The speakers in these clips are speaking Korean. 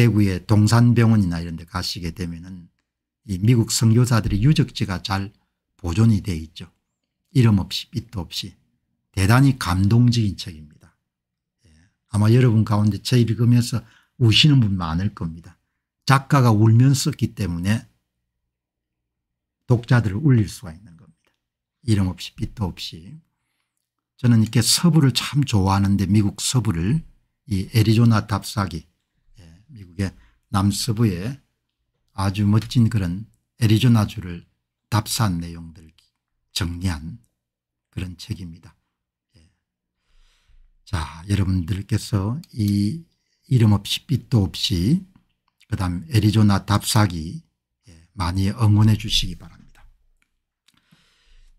대구의 동산병원이나 이런 데 가시게 되면은 이 미국 선교사들의 유적지가 잘 보존이 돼 있죠. 이름 없이 빛도 없이 대단히 감동적인 책입니다. 예. 아마 여러분 가운데 책 읽으면서 우시는 분 많을 겁니다. 작가가 울면 썼기 때문에 독자들을 울릴 수가 있는 겁니다. 이름 없이 빛도 없이 저는 이렇게 서부를 참 좋아하는데 미국 서부를 이 애리조나 답사기 미국의 남서부에 아주 멋진 그런 애리조나주를 답사한 내용들 정리한 그런 책입니다. 예. 자 여러분들께서 이 이름 없이 빛도 없이 그 다음 애리조나 답사기 예, 많이 응원해 주시기 바랍니다.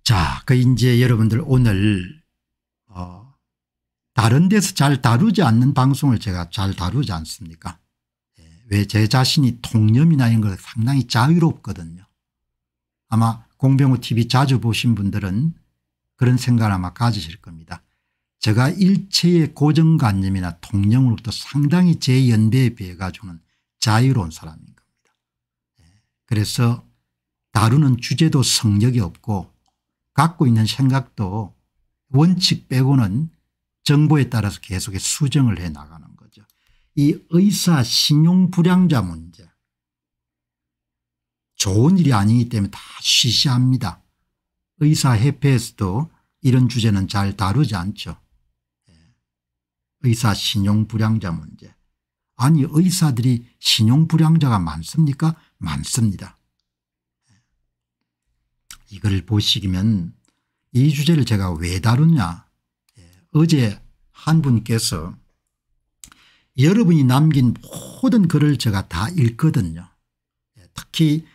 자, 그 이제 여러분들 오늘 어, 다른 데서 잘 다루지 않는 방송을 제가 잘 다루지 않습니까? 왜제 자신이 통념이나 이런 걸 상당히 자유롭거든요. 아마 공병호 TV 자주 보신 분들은 그런 생각을 아마 가지실 겁니다. 제가 일체의 고정관념이나 통념으로부터 상당히 제 연배에 비해 가지고는 자유로운 사람인 겁니다. 예, 그래서 다루는 주제도 성격이 없고 갖고 있는 생각도 원칙 빼고는 정보에 따라서 계속 수정을 해 나가는 이 의사 신용불량자 문제 좋은 일이 아니기 때문에 다쉬쉬합니다 의사 협회에서도 이런 주제는 잘 다루지 않죠. 예. 의사 신용불량자 문제. 아니 의사들이 신용불량자가 많습니까? 많습니다. 예. 이걸 보시면 이 주제를 제가 왜 다루냐. 예. 어제 한 분께서 여러분이 남긴 모든 글을 제가 다 읽거든요. 예, 특히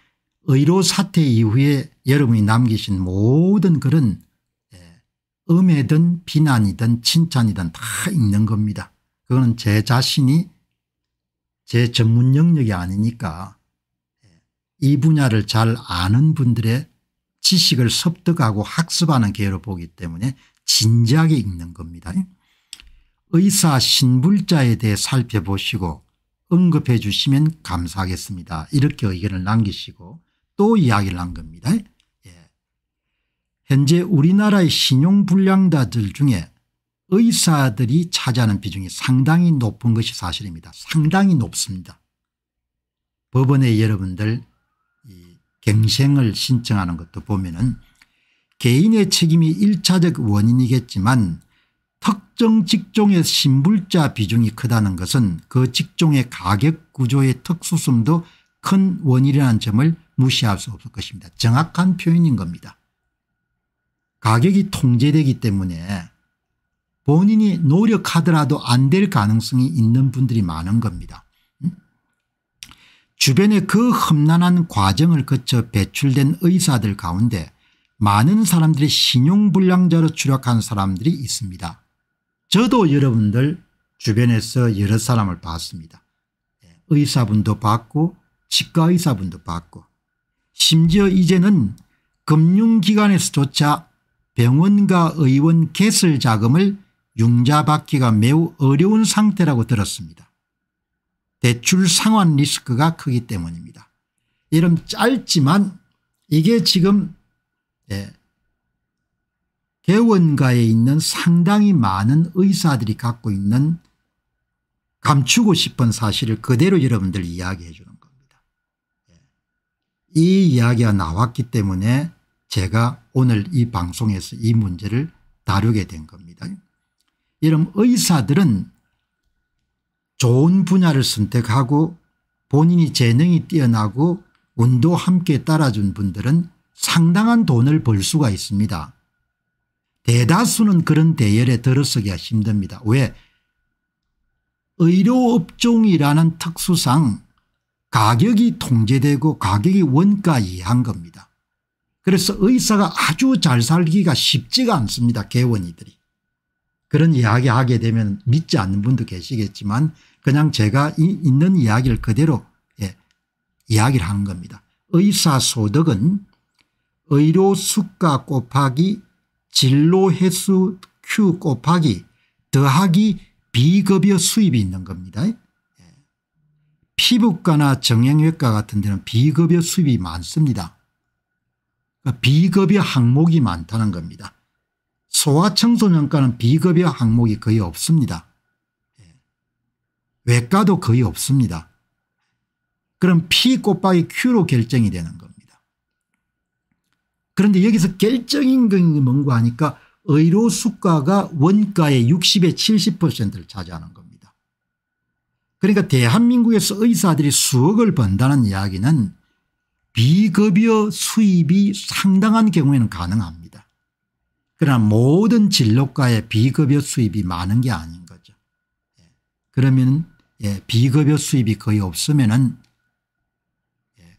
의료 사태 이후에 여러분이 남기신 모든 글은 예, 음해든 비난이든 칭찬이든 다 읽는 겁니다. 그거는 제 자신이 제 전문 영역이 아니니까 예, 이 분야를 잘 아는 분들의 지식을 섭득하고 학습하는 기회로 보기 때문에 진지하게 읽는 겁니다. 의사 신불자에 대해 살펴보시고 언급해 주시면 감사하겠습니다. 이렇게 의견을 남기시고 또 이야기를 한 겁니다. 예. 현재 우리나라의 신용불량자들 중에 의사들이 차지하는 비중이 상당히 높은 것이 사실입니다. 상당히 높습니다. 법원에 여러분들 갱생을 신청하는 것도 보면 은 개인의 책임이 1차적 원인이겠지만 특정 직종의 신불자 비중이 크다는 것은 그 직종의 가격 구조의 특수성도 큰 원인이라는 점을 무시할 수 없을 것입니다. 정확한 표현인 겁니다. 가격이 통제되기 때문에 본인이 노력하더라도 안 될 가능성이 있는 분들이 많은 겁니다. 음? 주변에 그 험난한 과정을 거쳐 배출된 의사들 가운데 많은 사람들이 신용불량자로 추락한 사람들이 있습니다. 저도 여러분들 주변에서 여러 사람을 봤습니다. 의사분도 봤고 치과의사분도 봤고 심지어 이제는 금융기관에서조차 병원과 의원 개설 자금을 융자받기가 매우 어려운 상태라고 들었습니다. 대출 상환 리스크가 크기 때문입니다. 이름 짧지만 이게 지금 예, 개원가에 있는 상당히 많은 의사들이 갖고 있는 감추고 싶은 사실을 그대로 여러분들 이야기해 주는 겁니다. 예. 이 이야기가 나왔기 때문에 제가 오늘 이 방송에서 이 문제를 다루게 된 겁니다. 여러분 의사들은 좋은 분야를 선택하고 본인이 재능이 뛰어나고 운도 함께 따라준 분들은 상당한 돈을 벌 수가 있습니다. 대다수는 그런 대열에 들어서기가 힘듭니다. 왜 의료업종이라는 특수상 가격이 통제되고 가격이 원가 이한 겁니다. 그래서 의사가 아주 잘 살기가 쉽지가 않습니다. 개원이들이. 그런 이야기 하게 되면 믿지 않는 분도 계시겠지만 그냥 제가 이, 있는 이야기를 그대로 예, 이야기를 한 겁니다. 의사 소득은 의료 수가 곱하기 진로 횟수 Q 곱하기 더하기 비급여 수입이 있는 겁니다. 예. 피부과나 정형외과 같은 데는 비급여 수입이 많습니다. 비급여 그러니까 항목이 많다는 겁니다. 소아청소년과는 비급여 항목이 거의 없습니다. 예. 외과도 거의 없습니다. 그럼 P 곱하기 Q로 결정이 되는 겁니다. 그런데 여기서 결정인 건 뭔가 하니까 의료 수가가 원가의 60에 70%를 차지하는 겁니다. 그러니까 대한민국에서 의사들이 수억을 번다는 이야기는 비급여 수입이 상당한 경우에는 가능합니다. 그러나 모든 진료과의 비급여 수입이 많은 게 아닌 거죠. 예. 그러면 예, 비급여 수입이 거의 없으면 은 예,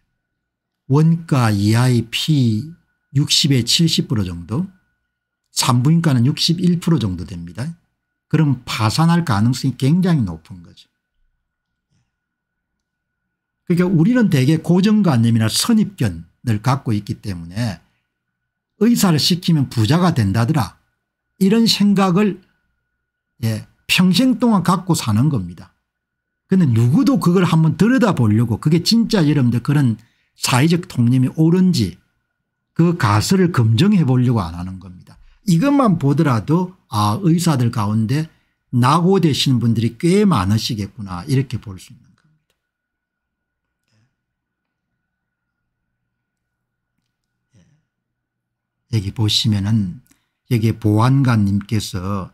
원가 이하의 60에 70% 정도 산부인과는 61% 정도 됩니다. 그럼 파산할 가능성이 굉장히 높은 거죠. 그러니까 우리는 대개 고정관념이나 선입견을 갖고 있기 때문에 의사를 시키면 부자가 된다더라 이런 생각을 예, 평생 동안 갖고 사는 겁니다. 그런데 누구도 그걸 한번 들여다보려고 그게 진짜 여러분들 그런 사회적 통념이 옳은지 그 가설을 검증해 보려고 안 하는 겁니다. 이것만 보더라도 아 의사들 가운데 낙오되시는 분들이 꽤 많으시겠구나 이렇게 볼 수 있는 겁니다. 예. 여기 보시면은 여기 보안관님께서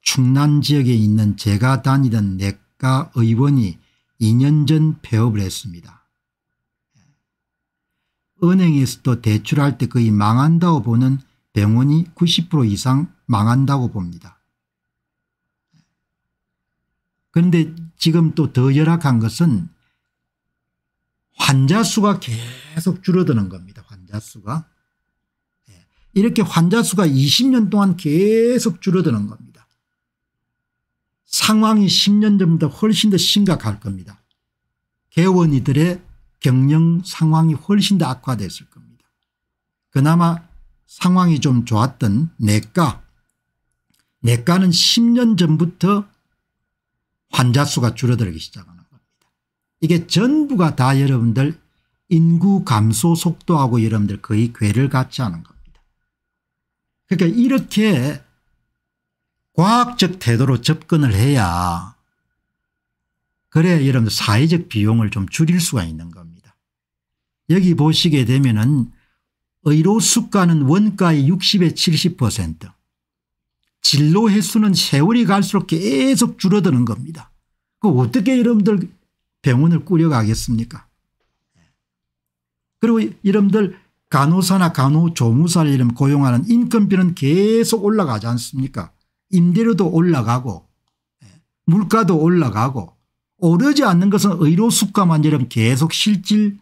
충남 지역에 있는 제가 다니던 내과 의원이 2년 전 폐업을 했습니다. 은행에서도 대출할 때 거의 망한다고 보는 병원이 90% 이상 망한다고 봅니다. 그런데 지금 또 더 열악한 것은 환자 수가 계속 줄어드는 겁니다. 환자 수가. 예. 이렇게 환자 수가 20년 동안 계속 줄어드는 겁니다. 상황이 10년 전보다 훨씬 더 심각할 겁니다. 개원이들의 경영 상황이 훨씬 더 악화됐을 겁니다. 그나마 상황이 좀 좋았던 내과 내과는 10년 전부터 환자 수가 줄어들기 시작하는 겁니다. 이게 전부가 다 여러분들 인구 감소 속도하고 여러분들 거의 괴를 같이 하는 겁니다. 그러니까 이렇게 과학적 태도로 접근을 해야 그래 야 여러분들 사회적 비용을 좀 줄일 수가 있는 겁니다. 여기 보시게 되면은 의료 수가는 원가의 60에 70% 진로 횟수는 세월이 갈수록 계속 줄어드는 겁니다. 그 어떻게 여러분들 병원을 꾸려가겠습니까 그리고 여러분들 간호사나 간호조무사를 이름 고용하는 인건비는 계속 올라가지 않습니까 임대료도 올라가고 예, 물가도 올라가고 오르지 않는 것은 의료 수가만 여러분 계속 실질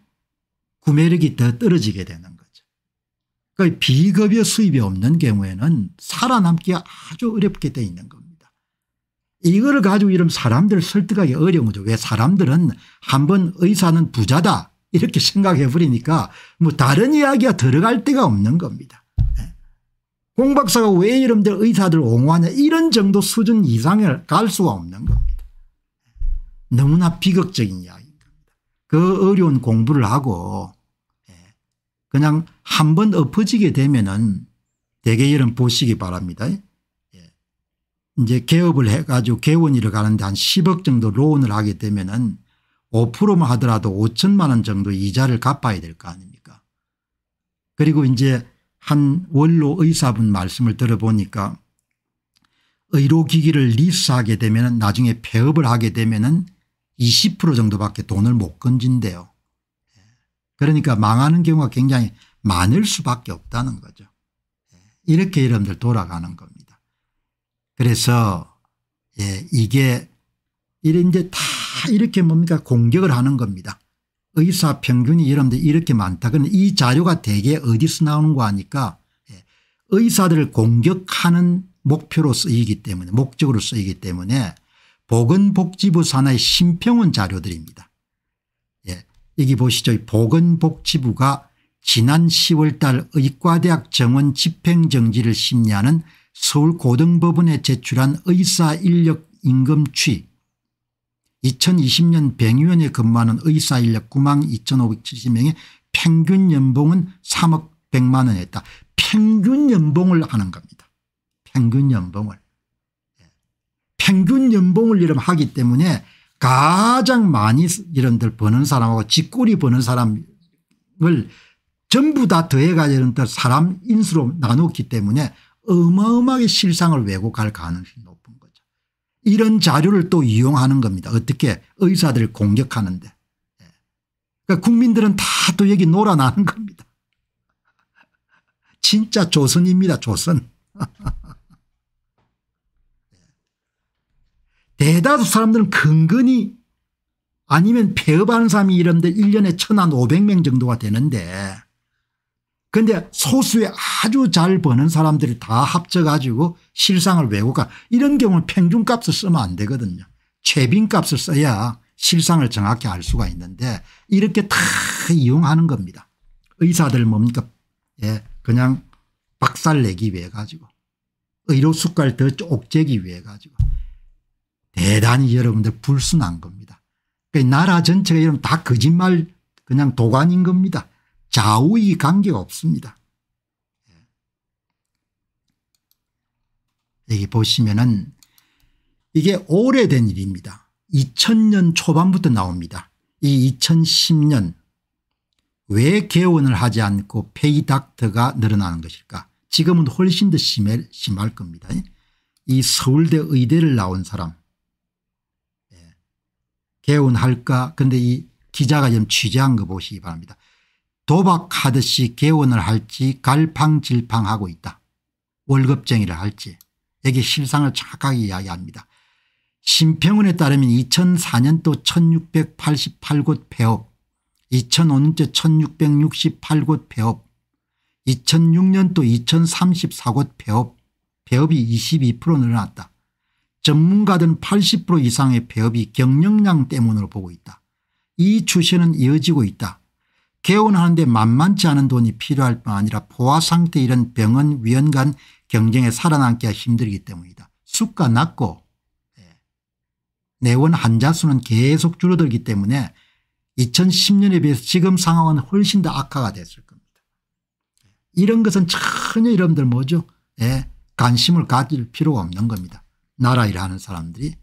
구매력이 더 떨어지게 되는 거죠. 그러니까 비급여 수입이 없는 경우에는 살아남기가 아주 어렵게 돼 있는 겁니다. 이거 가지고 이런 사람들 설득하기 어려운 거죠. 왜 사람들은 한번 의사는 부자다 이렇게 생각해 버리니까 뭐 다른 이야기가 들어갈 데가 없는 겁니다. 예. 공 박사가 왜 이런들 의사들 옹호하냐 이런 정도 수준 이상을 갈 수가 없는 겁니다. 예. 너무나 비극적인 이야기. 그 어려운 공부를 하고 예, 그냥 한 번 엎어지게 되면은 대개 여런 보시기 바랍니다. 예. 이제 개업을 해가지고 개원이를 가는데 한 10억 정도 로운을 하게 되면은 5%만 하더라도 5천만 원 정도 이자를 갚아야 될 거 아닙니까. 그리고 이제 한 원로 의사분 말씀을 들어보니까 의료기기를 리스하게 되면 나중에 폐업을 하게 되면 은20% 정도밖에 돈을 못 건진대요. 그러니까 망하는 경우가 굉장히 많을 수밖에 없다는 거죠. 이렇게 여러분들 돌아가는 겁니다. 그래서 예, 이게 이제 다 이렇게 뭡니까 공격을 하는 겁니다. 의사 평균이 여러분들 이렇게 많다. 그런데 이 자료가 대개 어디서 나오는 거 아니까 예, 의사들을 공격하는 목표로 쓰이기 때문에 목적으로 쓰이기 때문에 보건복지부 산하의 심평원 자료들입니다. 예, 여기 보시죠. 보건복지부가 지난 10월 달 의과대학 정원 집행정지를 심리하는 서울고등법원에 제출한 의사인력 임금 취 2020년 병의원에 근무하는 의사인력 9만 2570명의 평균 연봉은 3억 100만 원에 했다. 평균 연봉을 하는 겁니다. 평균 연봉을. 평균 연봉을 이름 하기 때문에 가장 많이 이런들 버는 사람하고 직골이 버는 사람을 전부 다 더해가지고 사람 인수로 나눴기 때문에 어마어마하게 실상을 왜곡할 가능성이 높은 거죠. 이런 자료를 또 이용하는 겁니다. 어떻게 의사들을 공격하는데. 예. 그러니까 국민들은 다 또 여기 놀아나는 겁니다. 진짜 조선입니다. 조선. 대다수 사람들은 근근히 아니면 배업하는 사람이 이런데 1년에 천 한 500명 정도가 되는데 그런데 소수의 아주 잘 버는 사람들이 다 합쳐가지고 실상을 왜곡한 이런 경우는 평균값을 쓰면 안 되거든요. 최빈값을 써야 실상을 정확히 알 수가 있는데 이렇게 다 이용하는 겁니다. 의사들 뭡니까 예, 그냥 박살내기 위해 가지고 의료 숙가를 더쪽죄기 위해 가지고 대단히 여러분들 불순한 겁니다. 그 나라 전체가 여러분 다 거짓말 그냥 도관인 겁니다. 좌우이 관계가 없습니다. 예. 여기 보시면은 이게 오래된 일입니다. 2000년 초반부터 나옵니다. 이 2010년 왜 개원을 하지 않고 페이닥터가 늘어나는 것일까 지금은 훨씬 더 심해, 심할 겁니다. 이 서울대 의대를 나온 사람 개운할까 근데 이 기자가 좀 취재한 거 보시기 바랍니다. 도박하듯이 개원을 할지 갈팡질팡하고 있다. 월급쟁이를 할지 여기 실상을 착확하게 이야기합니다. 심평원에 따르면 2004년도 1688곳 폐업 2005년도 1668곳 폐업 2006년도 2034곳 폐업 폐업이 22% 늘어났다. 전문가들은 80% 이상의 폐업이 경영량 때문으로 보고 있다. 이 추세는 이어지고 있다. 개원하는데 만만치 않은 돈이 필요할 뿐 아니라 포화 상태 이런 병원 위원 간 경쟁에 살아남기가 힘들기 때문이다. 수가 낮고 예, 내원 환자수는 계속 줄어들기 때문에 2010년에 비해서 지금 상황은 훨씬 더 악화가 됐을 겁니다. 이런 것은 전혀 여러분들 뭐죠 예, 관심을 가질 필요가 없는 겁니다. 나라 일하는 사람들이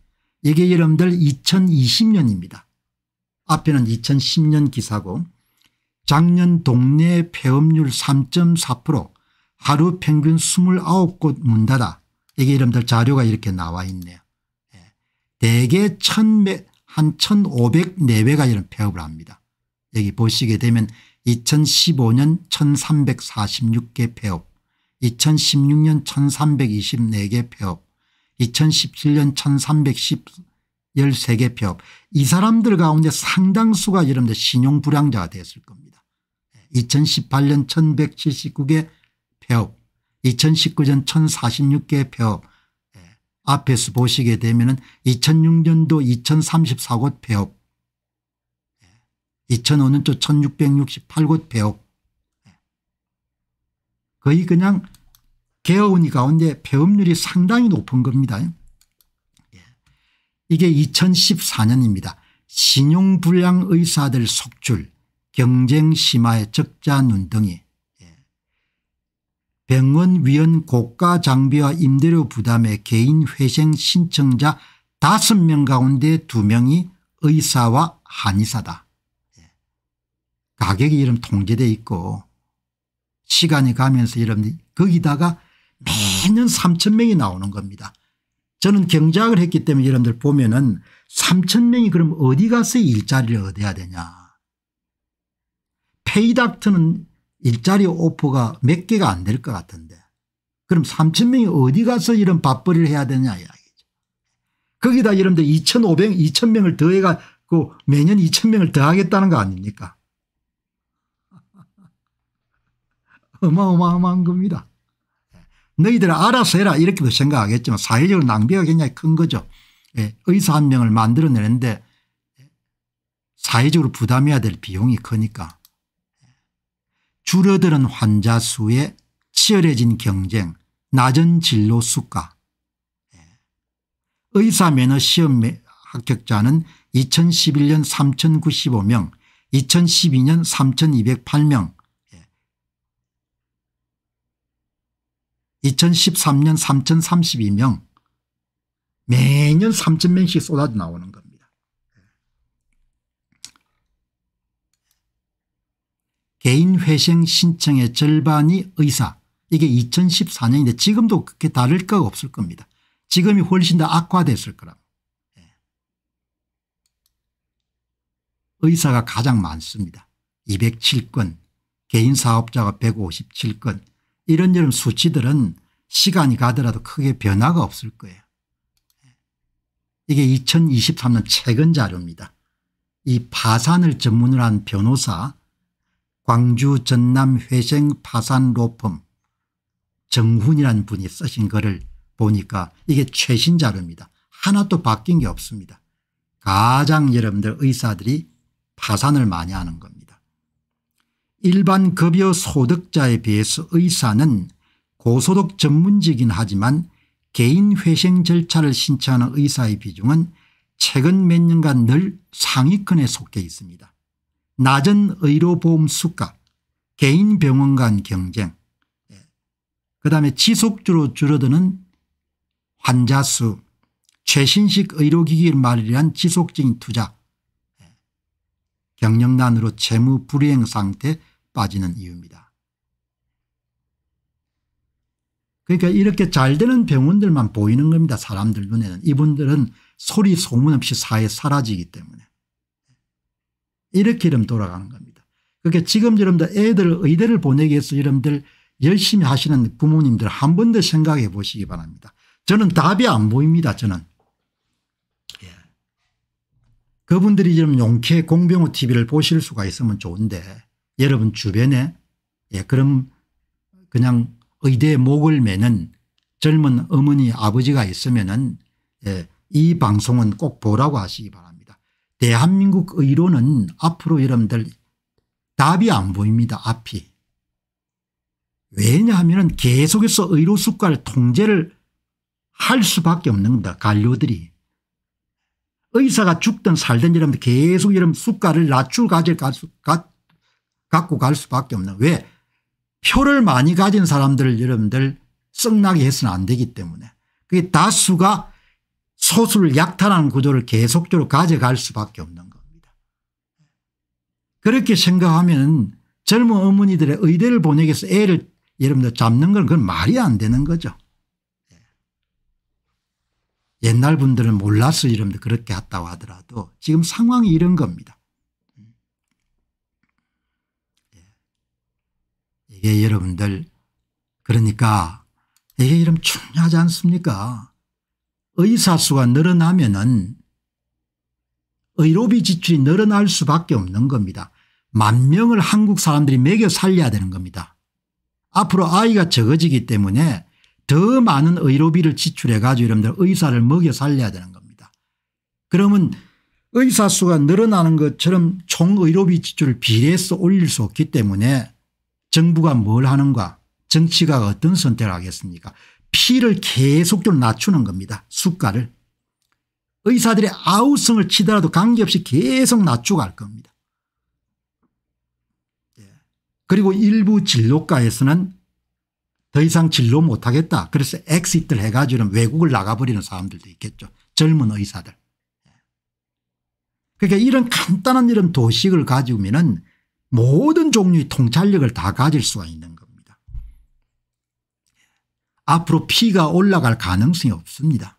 이게 여러분들 2020년입니다. 앞에는 2010년 기사고 작년 동네 폐업률 3.4% 하루 평균 29곳 문 닫아 이게 여러분들 자료가 이렇게 나와 있네요. 예. 대개 한1,500 내외가 이런 폐업을 합니다. 여기 보시게 되면 2015년 1,346개 폐업, 2016년 1,324개 폐업, 2017년 1 3 1 3개 폐업 이 사람들 가운데 상당수가 여러분들 신용불량자가 됐을 겁니다. 2018년 1179개 폐업 2019년 1046개 폐업 앞에서 보시게 되면 2006년도 2034곳 폐업 2005년도 1668곳 폐업 거의 그냥 개어원이 가운데 폐업률이 상당히 높은 겁니다. 예. 이게 2014년입니다. 신용불량 의사들 속출 경쟁 심화의 적자 눈덩이 예. 병원 위원 고가 장비와 임대료 부담에 개인 회생 신청자 5명 가운데 2명이 의사와 한의사다. 예. 가격이 이런 통제돼 있고 시간이 가면서 이런 거기다가 매년 3천 명이 나오는 겁니다. 저는 경작을 했기 때문에 여러분들 보면은 3천 명이 그럼 어디 가서 일자리를 얻어야 되냐. 페이닥트는 일자리 오퍼가 몇 개가 안 될 것 같은데 그럼 3천 명이 어디 가서 이런 밥벌이를 해야 되냐 이야기죠. 거기다 여러분들 2,500, 2천 명을 더해가고 매년 2천 명을 더하겠다는 거 아닙니까? 어마어마한 겁니다. 너희들 알아서 해라 이렇게도 생각하겠지만 사회적으로 낭비가 굉장히 큰 거죠. 예. 의사 한 명을 만들어내는데 사회적으로 부담해야 될 비용이 크니까. 줄어드는 환자 수에 치열해진 경쟁 낮은 진로 수가 예. 의사 면허 시험 합격자는 2011년 3095명 2012년 3208명 2013년 3032명 매년 3,000명씩 쏟아져 나오는 겁니다. 개인회생 신청의 절반이 의사 이게 2014년인데 지금도 그렇게 다를 거 없을 겁니다. 지금이 훨씬 더 악화됐을 거라 예. 의사가 가장 많습니다. 207건 개인사업자가 157건 이런저런 수치들은 시간이 가더라도 크게 변화가 없을 거예요. 이게 2023년 최근 자료입니다. 이 파산을 전문으로 한 변호사 광주 전남 회생 파산 로펌 정훈이라는 분이 쓰신 거를 보니까 이게 최신 자료입니다. 하나도 바뀐 게 없습니다. 가장 여러분들 의사들이 파산을 많이 하는 겁니다. 일반 급여 소득자에 비해서 의사는 고소득 전문직이긴 하지만 개인 회생 절차를 신청하는 의사의 비중은 최근 몇 년간 늘 상위권에 속해 있습니다. 낮은 의료보험 수가 개인 병원 간 경쟁 예, 그다음에 지속적으로 줄어드는 환자 수 최신식 의료기기 말을 위한 지속적인 투자 예, 경영난으로 재무 불이행 상태 빠지는 이유입니다. 그러니까 이렇게 잘 되는 병원들만 보이는 겁니다. 사람들 눈에는. 이분들은 소리 소문 없이 사회에 사라지기 때문에. 이렇게 이름 돌아가는 겁니다. 그러니까 지금 여러분들 애들 의대를 보내기 위해서 여러분들 열심히 하시는 부모님들 한 번 더 생각해 보시기 바랍니다. 저는 답이 안 보입니다. 저는. 예. 그분들이 지금 용케 공병호 TV를 보실 수가 있으면 좋은데 여러분 주변에 예, 그럼 그냥 의대에 목을 매는 젊은 어머니 아버지가 있으면은 예, 이 방송은 꼭 보라고 하시기 바랍니다. 대한민국 의료는 앞으로 여러분들 답이 안 보입니다. 앞이. 왜냐하면 계속해서 의료수가를 통제를 할 수밖에 없는 겁니다. 관료들이. 의사가 죽든 살든 여러분 계속 여러분 수가를 낮출 가질, 가 갖고 갈 수밖에 없는 왜 표를 많이 가진 사람들을 여러분들 썩나게 해서는 안 되기 때문에 그게 다수가 소수를 약탈하는 구조를 계속적으로 가져갈 수밖에 없는 겁니다. 그렇게 생각하면 젊은 어머니들의 의대를 보내기 위해서 애를 여러분들 잡는 건 그건 말이 안 되는 거죠. 옛날 분들은 몰라서 여러분들 그렇게 했다고 하더라도 지금 상황이 이런 겁니다. 이게 예, 여러분들 그러니까 이게 이름 중요하지 않습니까 의사수가 늘어나면 은 의료비 지출이 늘어날 수밖에 없는 겁니다. 만 명을 한국 사람들이 먹여 살려야 되는 겁니다. 앞으로 아이가 적어지기 때문에 더 많은 의료비를 지출해 가지고 여러분들 의사를 먹여 살려야 되는 겁니다. 그러면 의사 수가 늘어나는 것처럼 총 의료비 지출을 비례해서 올릴 수 없기 때문에 정부가 뭘 하는가 정치가 어떤 선택을 하겠습니까 피를 계속적으로 낮추는 겁니다. 수가를. 의사들의 아우성을 치더라도 관계없이 계속 낮추갈 고 겁니다. 예. 그리고 일부 진로가에서는더 이상 진로 못하겠다. 그래서 엑시트를 해가지고는 외국을 나가버리는 사람들도 있겠죠. 젊은 의사들. 예. 그러니까 이런 간단한 이런 도식을 가지고 면은 모든 종류의 통찰력을 다 가질 수가 있는 겁니다. 앞으로 피가 올라갈 가능성이 없습니다.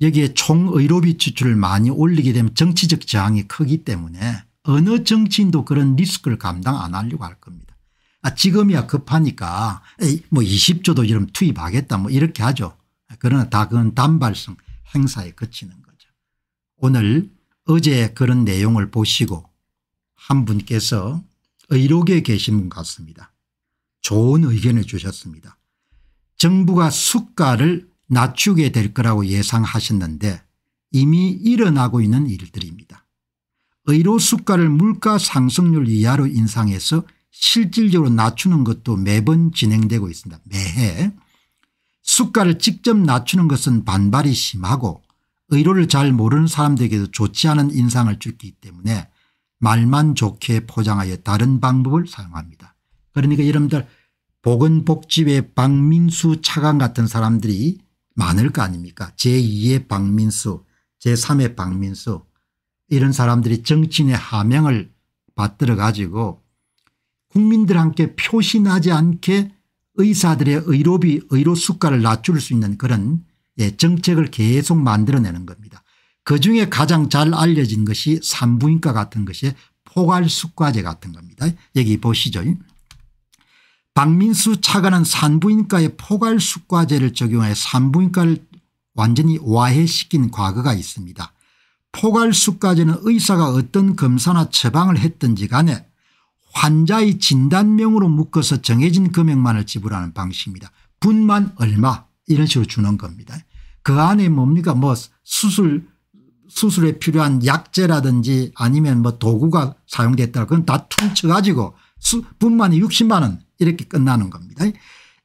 여기에 총의료비추출을 많이 올리게 되면 정치적 저항이 크기 때문에 어느 정치인도 그런 리스크를 감당 안 하려고 할 겁니다. 아, 지금이야 급하니까 뭐 20조도 이런 투입하겠다 뭐 이렇게 하죠. 그러나 다 그건 단발성 행사에 그치는 오늘 어제 그런 내용을 보시고 한 분께서 의료계에 계신 분 같습니다. 좋은 의견을 주셨습니다. 정부가 수가를 낮추게 될 거라고 예상하셨는데 이미 일어나고 있는 일들입니다. 의료 수가를 물가 상승률 이하로 인상해서 실질적으로 낮추는 것도 매번 진행되고 있습니다. 매해 수가를 직접 낮추는 것은 반발이 심하고 의료를 잘 모르는 사람들에게도 좋지 않은 인상을 주기 때문에 말만 좋게 포장하여 다른 방법을 사용합니다. 그러니까 여러분들 보건복지부의 박민수 차관 같은 사람들이 많을 거 아닙니까 제2의 박민수 제3의 박민수 이런 사람들이 정치인의 하명을 받들어 가지고 국민들 함께 표시나지 않게 의사들의 의료비 의료 수가를 낮출 수 있는 그런 예, 정책을 계속 만들어내는 겁니다. 그중에 가장 잘 알려진 것이 산부인과 같은 것이 포괄숙과제 같은 겁니다. 여기 보시죠. 박민수 차관은 산부인과의 포괄숙과제를 적용해 산부인과를 완전히 와해시킨 과거가 있습니다. 포괄숙과제는 의사가 어떤 검사나 처방을 했든지 간에 환자의 진단명으로 묶어서 정해진 금액만을 지불하는 방식입니다. 분만 얼마 이런 식으로 주는 겁니다. 그 안에 뭡니까 뭐 수술 수술에 필요한 약재라든지 아니면 뭐 도구가 사용됐다 그건 다 퉁쳐 가지고 분만이 60만 원 이렇게 끝나는 겁니다.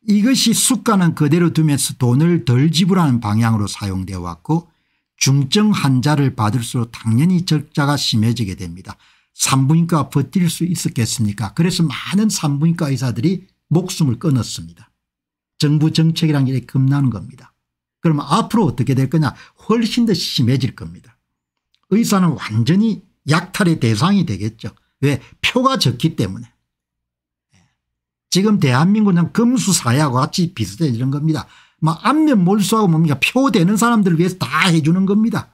이것이 수가는 그대로 두면서 돈을 덜 지불하는 방향으로 사용되어 왔고 중증 환자를 받을수록 당연히 적자가 심해지게 됩니다. 산부인과 버틸 수 있었겠습니까 그래서 많은 산부인과 의사들이 목숨을 끊었습니다. 정부 정책이란게 겁나는 겁니다. 그러면 앞으로 어떻게 될 거냐 훨씬 더 심해질 겁니다. 의사는 완전히 약탈의 대상이 되겠죠. 왜 표가 적기 때문에. 지금 대한민국은 금수사회하 같이 비슷해지는 겁니다. 막 뭐 안면 몰수하고 뭡니까 표 되는 사람들을 위해서 다 해주는 겁니다.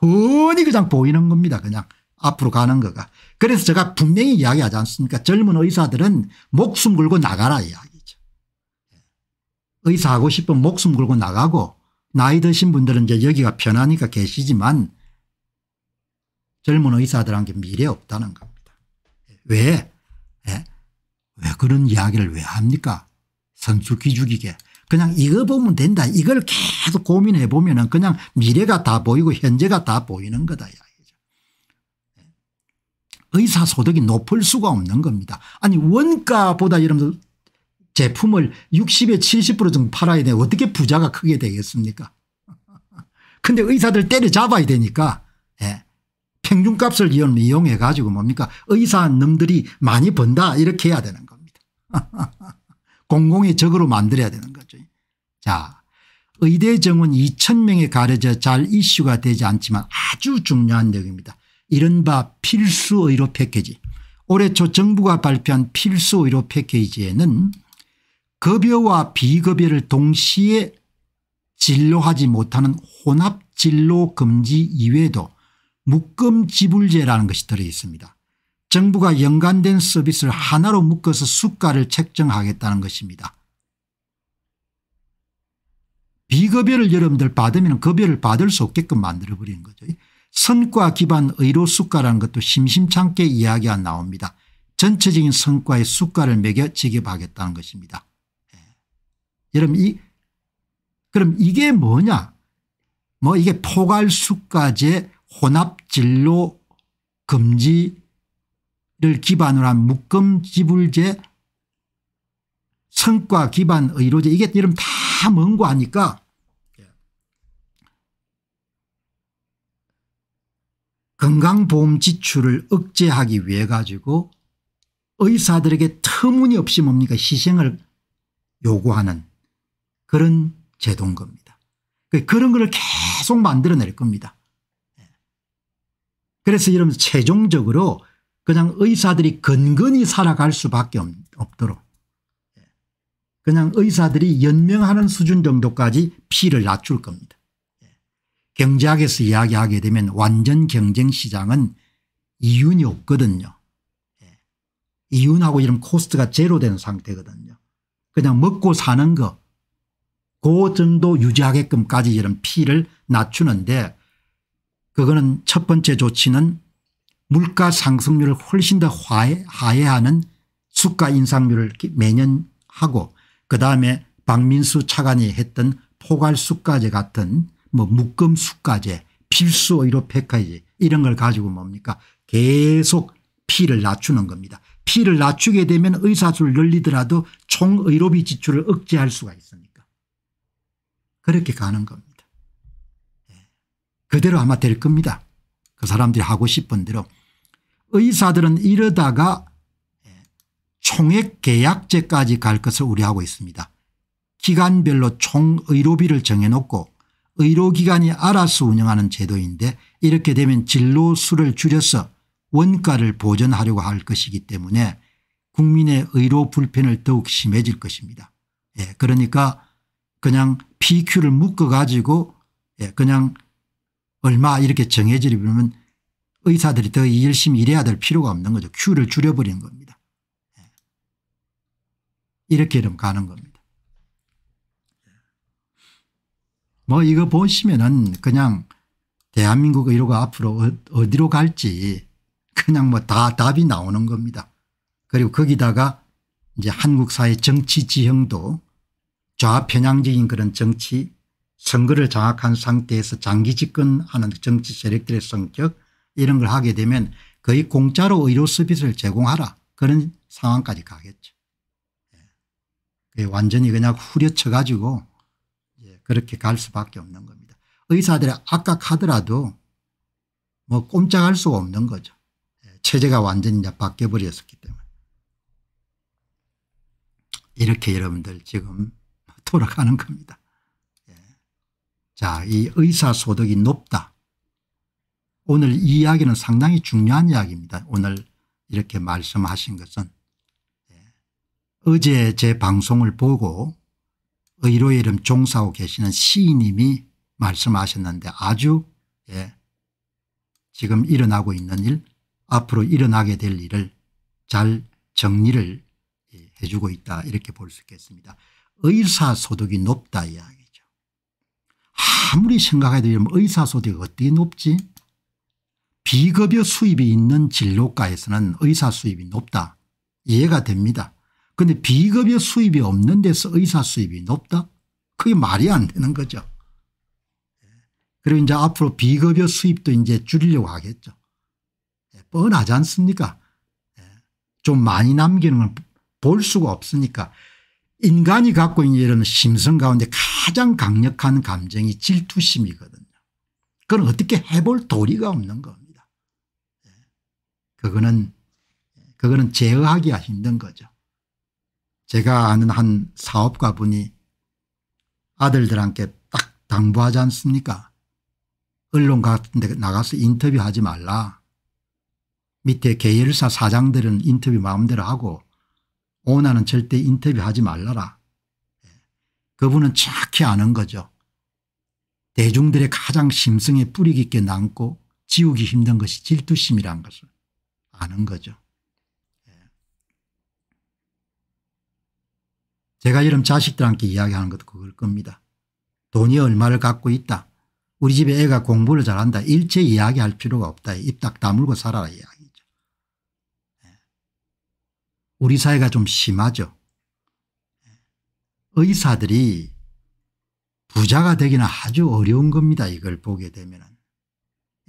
훤히 그냥 보이는 겁니다. 그냥 앞으로 가는 거가. 그래서 제가 분명히 이야기하지 않습니까 젊은 의사들은 목숨 걸고 나가라 이야기. 의사하고 싶은 목숨 걸고 나가고 나이 드신 분들은 이제 여기가 편하니까 계시지만 젊은 의사들한테 미래 없다는 겁니다. 왜? 예? 왜 그런 이야기를 왜 합니까? 선수 기죽이게. 그냥 이거 보면 된다. 이걸 계속 고민해 보면 은 그냥 미래가 다 보이고 현재가 다 보이는 거다. 예? 의사 소득이 높을 수가 없는 겁니다. 아니 원가보다 여러분들 제품을 60에 70%좀 팔아야 돼. 어떻게 부자가 크게 되겠습니까? 근데 의사들 때려잡아야 되니까 예. 평균값을 이용해 가지고 뭡니까 의사 놈들이 많이 번다 이렇게 해야 되는 겁니다. 공공의 적으로 만들어야 되는 거죠. 자 의대 정원 2천 명에 가려져 잘 이슈가 되지 않지만 아주 중요한 역입니다 이른바 필수 의료 패키지 올해 초 정부가 발표한 필수 의료 패키지에는 급여와 비급여를 동시에 진료하지 못하는 혼합진로금지 이외에도 묶음지불제라는 것이 들어있습니다. 정부가 연관된 서비스를 하나로 묶어서 수가를 책정하겠다는 것입니다. 비급여를 여러분들 받으면 급여를 받을 수 없게끔 만들어버리는 거죠. 성과 기반 의료 수가라는 것도 심심찮게 이야기가 나옵니다. 전체적인 성과의 수가를 매겨 지급하겠다는 것입니다. 여러분 이 그럼 이게 뭐냐 뭐 이게 포괄수까지 혼합진로 금지를 기반으로 한 묶음지불제 성과 기반 의료제 이게 이름 다 멍고하니까 건강보험 지출을 억제하기 위해 가지고 의사들에게 터무니없이 뭡니까 희생을 요구하는 그런 제도인 겁니다. 그, 그런 걸 계속 만들어낼 겁니다. 예. 그래서 이러면 최종적으로 그냥 의사들이 건건히 살아갈 수밖에 없도록 예. 그냥 의사들이 연명하는 수준 정도까지 피를 낮출 겁니다. 예. 경제학에서 이야기하게 되면 완전 경쟁 시장은 이윤이 없거든요. 이윤하고 이런 코스트가 제로된 상태거든요. 그냥 먹고 사는 거그 정도 유지하게끔까지 이런 피를 낮추는데 그거는 첫 번째 조치는 물가 상승률을 훨씬 더 하해, 하는 수가 인상률을 매년 하고 그다음에 박민수 차관이 했던 포괄수가제 같은 뭐 묶음수가제 필수 의료 패까지 이런 걸 가지고 뭡니까 계속 피를 낮추는 겁니다. 피를 낮추게 되면 의사수를 늘리더라도 총의료비 지출을 억제할 수가 있습니다. 그렇게 가는 겁니다. 예. 그대로 아마 될 겁니다. 그 사람들이 하고 싶은 대로. 의사들은 이러다가 예, 총액 계약제까지 갈 것을 우려하고 있습니다. 기간별로 총 의료비를 정해놓고 의료기관이 알아서 운영하는 제도인데 이렇게 되면 진료 수를 줄여서 원가를 보전하려고 할 것이기 때문에 국민의 의료 불편을 더욱 심해질 것입니다. 예, 그러니까 그냥 PQ를 묶어 가지고 예, 그냥 얼마 이렇게 정해지려면 의사들이 더 열심히 일해야 될 필요가 없는 거죠. Q를 줄여버리는 겁니다. 예. 이렇게 이러 가는 겁니다. 뭐 이거 보시면은 그냥 대한민국 의료가 앞으로 어, 어디로 갈지 그냥 뭐 다 답이 나오는 겁니다. 그리고 거기다가 이제 한국 사회 정치 지형도 좌편향적인 그런 정치 선거를 장악한 상태에서 장기 집권하는 정치 세력들의 성격 이런 걸 하게 되면 거의 공짜로 의료 서비스를 제공하라 그런 상황까지 가겠죠. 예. 완전히 그냥 후려쳐 가지고 예, 그렇게 갈 수밖에 없는 겁니다. 의사들이 악깝하더라도뭐 꼼짝할 수가 없는 거죠. 예, 체제가 완전히 이제 바뀌어버렸었기 때문에. 이렇게 여러분들 지금 돌아가는 겁니다. 예. 자, 이 의사소득이 높다. 오늘 이 이야기는 상당히 중요한 이야기입니다. 오늘 이렇게 말씀하신 것은 예. 어제 제 방송을 보고 의료 이름 종사하고 계시는 시인님이 말씀하셨는데 아주 예. 지금 일어나고 있는 일 앞으로 일어나게 될 일을 잘 정리를 예, 해주고 있다 이렇게 볼 수 있겠습니다. 의사소득이 높다 이야기죠. 아무리 생각해도 의사소득이 어떻게 높지 비급여 수입이 있는 진로가에서는 의사 수입이 높다 이해가 됩니다. 그데 비급여 수입이 없는 데서 의사 수입이 높다 그게 말이 안 되는 거죠. 그리고 이제 앞으로 비급여 수입도 이제 줄이려고 하겠죠. 예, 뻔하지 않습니까? 예, 좀 많이 남기는 건볼 수가 없으니까 인간이 갖고 있는 이런 심성 가운데 가장 강력한 감정이 질투심이거든요. 그걸 어떻게 해볼 도리가 없는 겁니다. 예. 그거는 예, 그거는 제어하기가 힘든 거죠. 제가 아는 한 사업가 분이 아들들한테 딱 당부하지 않습니까 언론 같은 데 나가서 인터뷰하지 말라 밑에 계열사 사장들은 인터뷰 마음대로 하고 오나는 절대 인터뷰하지 말라라. 예. 그분은 착히 아는 거죠. 대중들의 가장 심성에 뿌리 깊게 남고 지우기 힘든 것이 질투심이란 것을 아는 거죠. 예. 제가 이런 자식들한테 이야기하는 것도 그걸 겁니다. 돈이 얼마를 갖고 있다. 우리 집에 애가 공부를 잘한다. 일체 이야기할 필요가 없다. 입 딱 다물고 살아라 이야기. 우리 사회가 좀 심하죠. 의사들이 부자가 되기는 아주 어려운 겁니다. 이걸 보게 되면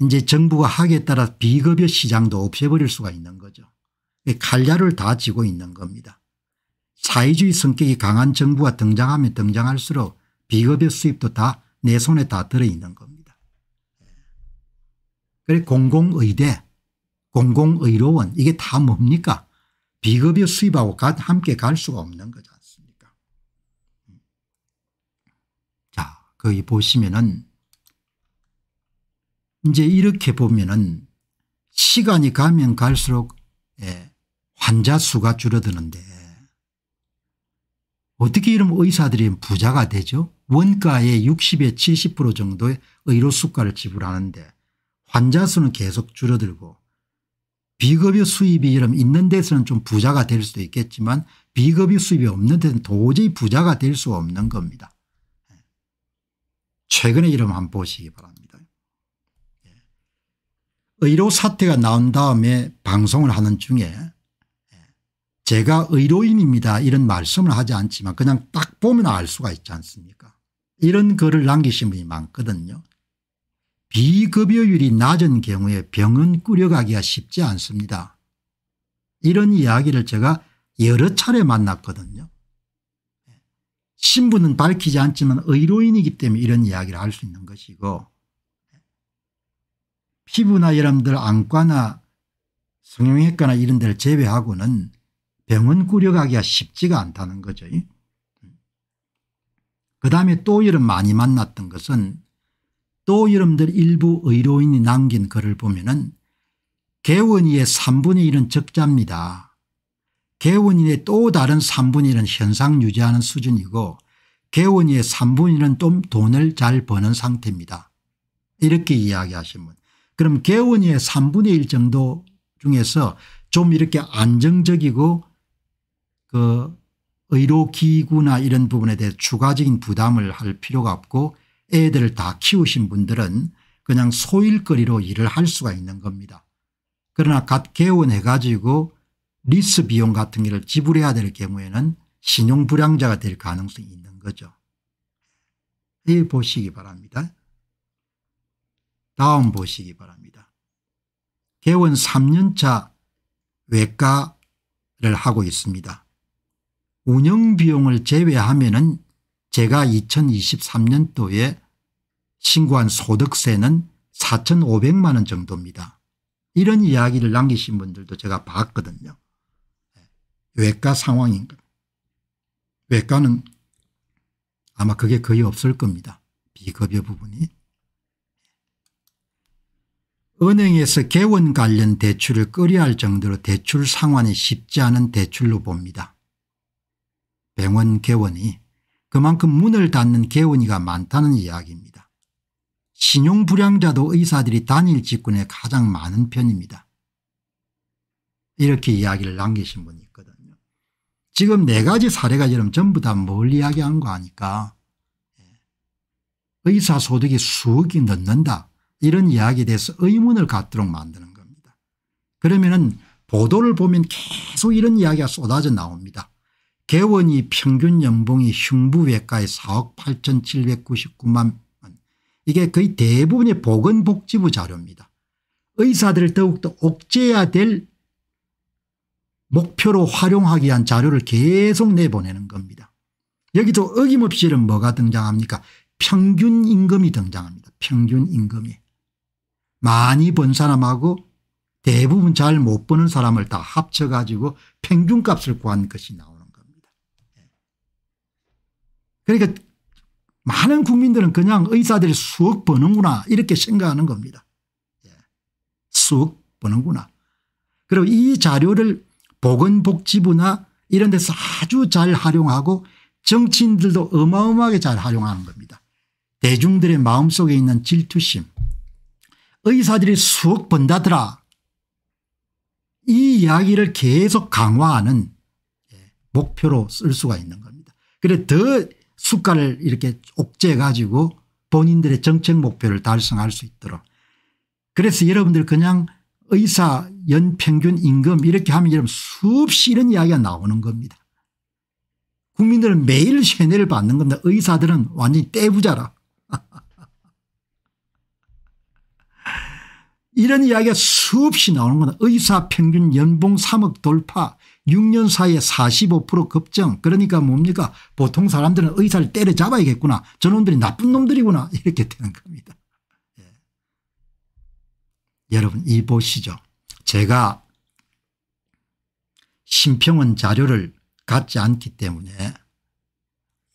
이제 정부가 하기에 따라 비급여 시장도 없애버릴 수가 있는 거죠. 칼날를다지고 있는 겁니다. 사회주의 성격이 강한 정부가 등장하면 등장할수록 비급여 수입도 다 내 손에 다 들어있는 겁니다. 그래 공공의대 공공의료원 이게 다 뭡니까 비급여 수입하고 함께 갈 수가 없는 거지 않습니까? 음. 자, 거기 보시면은 이제 이렇게 보면은 시간이 가면 갈수록 예, 환자 수가 줄어드는데 어떻게 이런 의사들이 부자가 되죠? 원가의 60에 70% 정도의 의료 수가를 지불하는데 환자 수는 계속 줄어들고 비급여 수입이 이런 있는 데서는 좀 부자가 될 수도 있겠지만 비급여 수입이 없는 데는 도저히 부자가 될 수 없는 겁니다. 최근의 이름 한번 보시기 바랍니다. 예. 의료 사태가 나온 다음에 방송을 하는 중에 예, 제가 의료인입니다 이런 말씀을 하지 않지만 그냥 딱 보면 알 수가 있지 않습니까 이런 글을 남기신 분이 많거든요. 비급여율이 낮은 경우에 병은 꾸려가기가 쉽지 않습니다. 이런 이야기를 제가 여러 차례 만났거든요. 신부는 밝히지 않지만 의료인이기 때문에 이런 이야기를 할 수 있는 것이고 피부나 여러분들 안과나 성형외과나 이런 데를 제외하고는 병원 꾸려가기가 쉽지가 않다는 거죠. 그 다음에 또 이런 많이 만났던 것은 또 여러분들 일부 의료인이 남긴 글을 보면은 개원이의 3분의 1은 적자입니다. 개원이의 또 다른 3분의 1은 현상 유지하는 수준이고 개원이의 3분의 1은 좀 돈을 잘 버는 상태입니다. 이렇게 이야기하시면 그럼 개원이의 3분의 1 정도 중에서 좀 이렇게 안정적이고 그 의료기구나 이런 부분에 대해 추가적인 부담을 할 필요가 없고 애들을 다 키우신 분들은 그냥 소일거리로 일을 할 수가 있는 겁니다. 그러나 갓 개원해 가지고 리스 비용 같은 일을 지불해야 될 경우에는 신용불량자가 될 가능성이 있는 거죠. 이 보시기 바랍니다. 다음 보시기 바랍니다. 개원 3년차 외과를 하고 있습니다. 운영비용을 제외하면 은 제가 2023년도에 신고한 소득세는 4,500만 원 정도입니다. 이런 이야기를 남기신 분들도 제가 봤거든요. 외과 상황인 가 외과는 아마 그게 거의 없을 겁니다. 비급여 부분이. 은행에서 개원 관련 대출을 끌어할 정도로 대출 상환이 쉽지 않은 대출로 봅니다. 병원 개원이 그만큼 문을 닫는 개원이가 많다는 이야기입니다. 신용불량자도 의사들이 단일 직군에 가장 많은 편입니다. 이렇게 이야기를 남기신 분이 있거든요. 지금 네 가지 사례가 지금 전부 다 뭘 이야기한 거 아니까 예. 의사 소득이 수억이 넘는다 이런 이야기에 대해서 의문을 갖도록 만드는 겁니다. 그러면 은 보도를 보면 계속 이런 이야기가 쏟아져 나옵니다. 개원이 평균 연봉이 흉부외과에 4억 8,799만 원 이게 거의 대부분의 보건복지부 자료입니다. 의사들을 더욱더 억제해야될 목표로 활용하기 위한 자료를 계속 내보내는 겁니다. 여기도 어김없이 는 뭐가 등장합니까 평균 임금이 등장합니다. 평균 임금이. 많이 번 사람하고 대부분 잘 못 버는 사람을 다 합쳐가지고 평균값을 구한 것이 나옵니다. 그러니까 많은 국민들은 그냥 의사들이 수억 버는구나 이렇게 생각하는 겁니다. 수억 예. 버는구나. 그리고 이 자료를 보건복지부나 이런 데서 아주 잘 활용하고 정치인들도 어마어마하게 잘 활용하는 겁니다. 대중들의 마음속에 있는 질투심 의사들이 수억 번다더라 이 이야기를 계속 강화하는 예, 목표로 쓸 수가 있는 겁니다. 그래 더 수가를 이렇게 옥죄 가지고 본인들의 정책 목표를 달성할 수 있도록 그래서 여러분들 그냥 의사 연평균 임금 이렇게 하면 여러분 수없이 이런 이야기가 나오는 겁니다. 국민들은 매일 세뇌를 받는 겁니다. 의사들은 완전히 떼부자라. 이런 이야기가 수없이 나오는 겁니다. 의사 평균 연봉 3억 돌파 6년 사이에 45% 급증 그러니까 뭡니까 보통 사람들은 의사를 때려잡아야겠구나 저놈들이 나쁜 놈들이구나 이렇게 되는 겁니다. 예. 여러분 이 보시죠. 제가 심평원 자료를 갖지 않기 때문에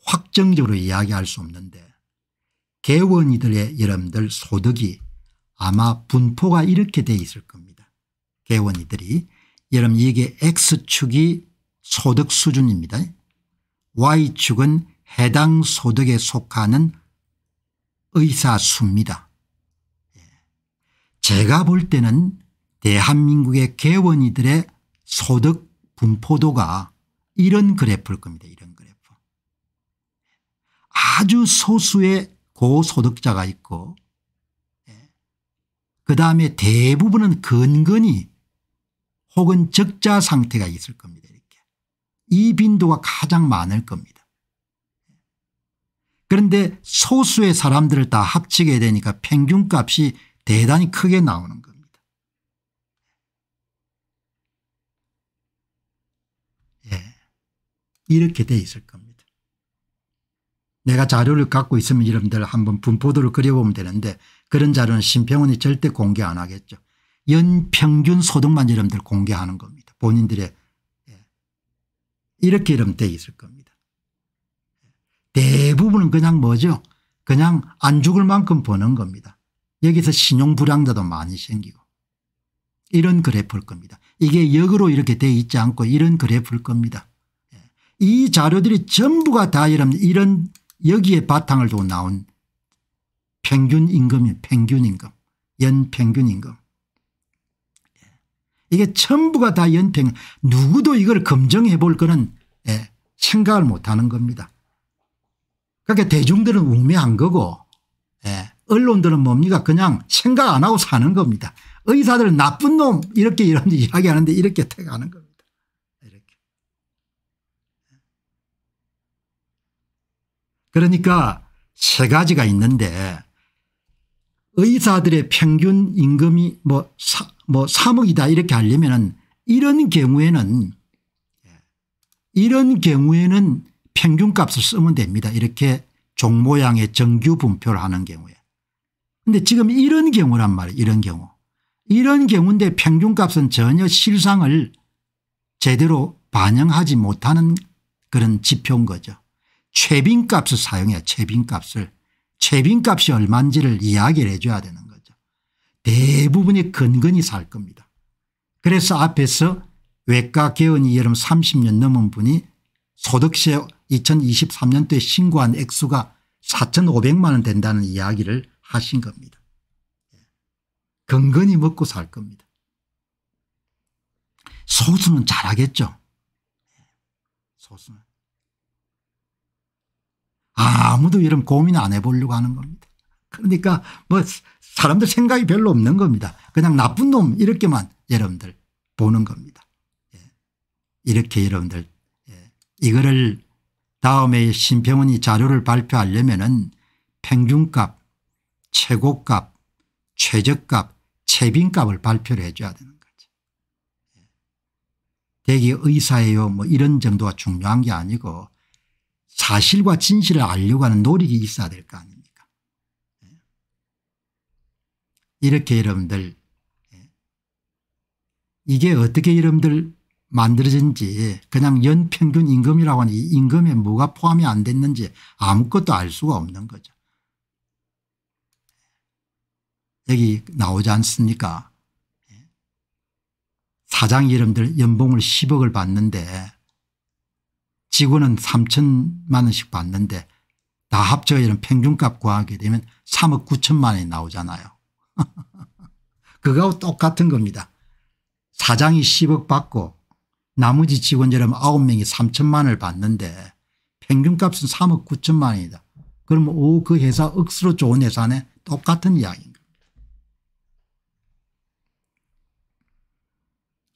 확정적으로 이야기할 수 없는데 개원이들의 여러분들 소득이 아마 분포가 이렇게 돼 있을 겁니다. 개원이들이 여러분 이게 X축이 소득 수준입니다. Y축은 해당 소득에 속하는 의사 수입니다. 제가 볼 때는 대한민국의 개원이들의 소득 분포도가 이런 그래프일 겁니다. 이런 그래프. 아주 소수의 고소득자가 있고 예, 그 다음에 대부분은 근근히 혹은 적자 상태가 있을 겁니다. 이렇게. 이 빈도가 가장 많을 겁니다. 그런데 소수의 사람들을 다 합치게 되니까 평균값이 대단히 크게 나오는 겁니다. 예. 이렇게 돼 있을 겁니다. 내가 자료를 갖고 있으면 여러분들 한번 분포도를 그려보면 되는데 그런 자료는 심평원이 절대 공개 안 하겠죠. 연평균 소득만 여러분들 공개하는 겁니다. 본인들의 예, 이렇게 이름 돼 있을 겁니다. 대부분은 그냥 뭐죠 그냥 안 죽을 만큼 버는 겁니다. 여기서 신용불량자도 많이 생기고 이런 그래프일 겁니다. 이게 역으로 이렇게 돼 있지 않고 이런 그래프일 겁니다. 예, 이 자료들이 전부가 다이러분 이런 여기에 바탕을 두고 나온 평균 임금이 평균 임금 연평균 임금 이게 전부가 다 연평 누구도 이걸 검증해 볼 거는 예, 생각을 못하는 겁니다. 그러니까 대중들은 우매한 거고 예, 언론들은 뭡니까 그냥 생각 안 하고 사는 겁니다. 의사들은 나쁜 놈 이렇게 이런 이야기하는데 이렇게 태가는 겁니다. 이렇게. 그러니까 세 가지가 있는데 의사들의 평균 임금이 뭐, 사, 뭐 3억이다 이렇게 하려면은 이런 경우에는 이런 경우에는 평균값을 쓰면 됩니다. 이렇게 종 모양의 정규 분표를 하는 경우에. 근데 지금 이런 경우란 말이에요. 이런 경우. 이런 경우인데 평균값은 전혀 실상을 제대로 반영하지 못하는 그런 지표인 거죠. 최빈값을 사용해요. 최빈값을. 최빈값이 얼마인지를 이야기를 해줘야 되는 거죠. 대부분이 근근히 살 겁니다. 그래서 앞에서 외과 개원이 여름 30년 넘은 분이 소득세 2023년도에 신고한 액수가 4,500만 원 된다는 이야기를 하신 겁니다. 근근히 먹고 살 겁니다. 소수는 잘하겠죠. 소수는. 아무도 이런 고민 안 해보려고 하는 겁니다. 그러니까 뭐 사람들 생각이 별로 없는 겁니다. 그냥 나쁜 놈 이렇게만 여러분들 보는 겁니다. 예. 이렇게 여러분들 예. 이거를 다음에 신평원이 자료를 발표하려면 은 평균값 최고값 최저값 최빈값을 발표를 해줘야 되는 거죠. 예. 대개 의사예요 뭐 이런 정도가 중요한 게 아니고 사실과 진실을 알려고 하는 노력이 있어야 될 거 아닙니까 예. 이렇게 여러분들 예. 이게 어떻게 여러분들 만들어진지 예. 그냥 연평균 임금이라고 하는 이 임금에 뭐가 포함이 안 됐는지 아무것도 알 수가 없는 거죠. 여기 나오지 않습니까 사장 이름들 연봉을 10억을 받는데 직원은 3천만 원씩 받는데 다 합쳐 이런 평균값 구하게 되면 3억 9천만 원이 나오잖아요. 그거하고 똑같은 겁니다. 사장이 10억 받고 나머지 직원처럼 9명이 3천만 원을 받는데 평균값은 3억 9천만 원이다. 그러면오그 회사 억수로 좋은 회사네 똑같은 이야기인 겁니다.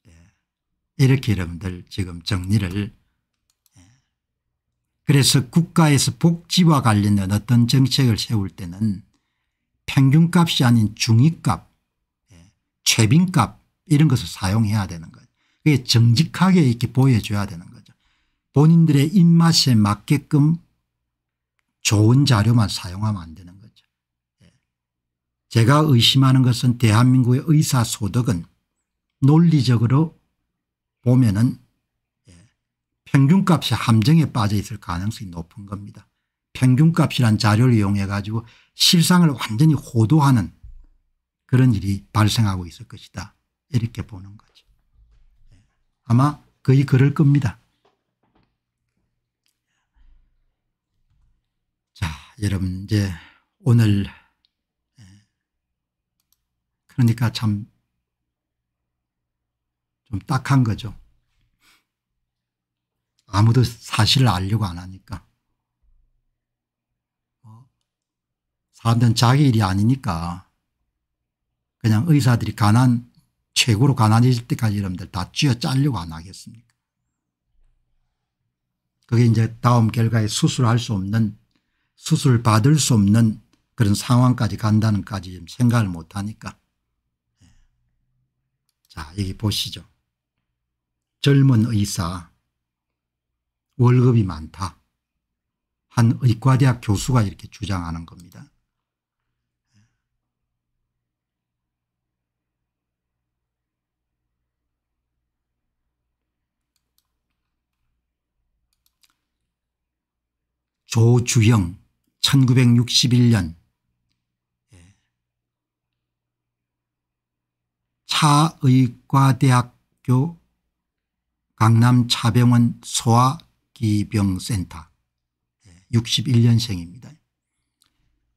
예. 이렇게 여러분들 지금 정리를 그래서 국가에서 복지와 관련된 어떤 정책을 세울 때는 평균값이 아닌 중위값 예, 최빈값 이런 것을 사용해야 되는 거죠. 그게 정직하게 이렇게 보여줘야 되는 거죠. 본인들의 입맛에 맞게끔 좋은 자료만 사용하면 안 되는 거죠. 예. 제가 의심하는 것은 대한민국의 의사소득은 논리적으로 보면 은 평균값이 함정에 빠져 있을 가능성이 높은 겁니다. 평균값이란 자료를 이용해 가지고 실상을 완전히 호도하는 그런 일이 발생하고 있을 것이다. 이렇게 보는 거죠. 아마 거의 그럴 겁니다. 자 여러분 이제 오늘 예, 그러니까 참 좀 딱한 거죠. 아무도 사실을 알려고 안 하니까. 뭐, 사람들은 자기 일이 아니니까 그냥 의사들이 가난 최고로 가난해질 때까지 여러분들 다 쥐어짜려고 안 하겠습니까 그게 이제 다음 결과에 수술할 수 없는 수술 받을 수 없는 그런 상황까지 간다는까지 생각을 못하니까 예. 자 여기 보시죠 젊은 의사 월급이 많다. 한 의과대학 교수가 이렇게 주장하는 겁니다. 조주영 1961년 차의과대학교 강남차병원 소아 기병센터 61년생입니다. 예,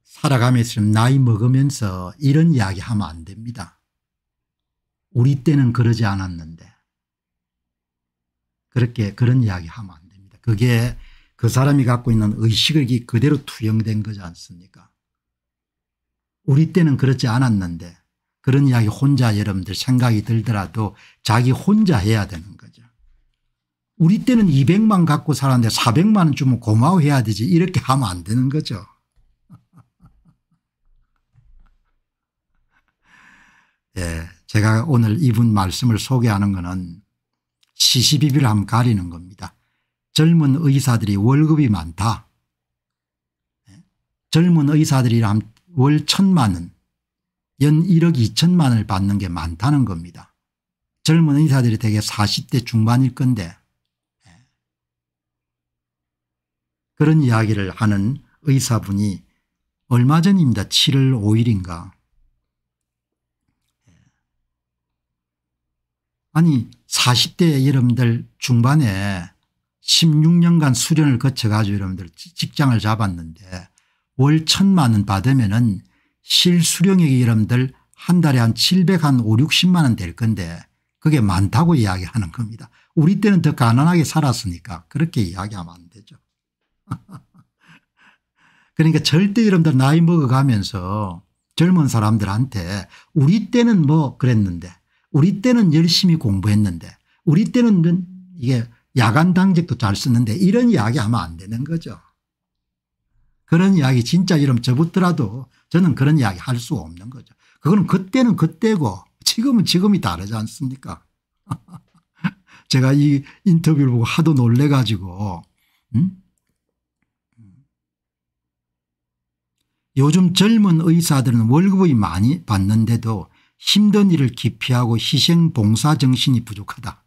살아가면서 나이 먹으면서 이런 이야기 하면 안 됩니다. 우리 때는 그러지 않았는데 그렇게 그런 이야기 하면 안 됩니다. 그게 그 사람이 갖고 있는 의식이 그대로 투영된 거지 않습니까 우리 때는 그렇지 않았는데 그런 이야기 혼자 여러분들 생각이 들더라도 자기 혼자 해야 되는 거죠. 우리 때는 200만 갖고 살았는데 400만 은 주면 고마워해야 되지 이렇게 하면 안 되는 거죠. 예, 제가 오늘 이분 말씀을 소개하는 것은 시시비비함 가리는 겁니다. 젊은 의사들이 월급이 많다. 예, 젊은 의사들이라월 천만 원, 연 1억 2천만 원을 받는 게 많다는 겁니다. 젊은 의사들이 대개 40대 중반일 건데 그런 이야기를 하는 의사분이 얼마 전입니다. 7월 5일인가. 아니 40대 여러분들 중반에 16년간 수련을 거쳐가지고 여러분들 직장을 잡았는데 월 천만 원 받으면은 실수령액이 여러분들 한 달에 한 700, 한 5, 60만 원 될 건데 그게 많다고 이야기하는 겁니다. 우리 때는 더 가난하게 살았으니까 그렇게 이야기하면 안 돼. 그러니까 절대 여러분들 나이 먹어가면서 젊은 사람들한테 우리 때는 뭐 그랬는데 우리 때는 열심히 공부했는데 우리 때는 이게 야간 당직도 잘 쓰는데 이런 이야기 하면 안 되는 거죠. 그런 이야기 진짜 이름 저붙더라도 저는 그런 이야기 할 수 없는 거죠. 그거는 그때는 그때고 지금은 지금이 다르지 않습니까 제가 이 인터뷰를 보고 하도 놀래가지고 음? 요즘 젊은 의사들은 월급이 많이 받는데도 힘든 일을 기피하고 희생봉사 정신이 부족하다.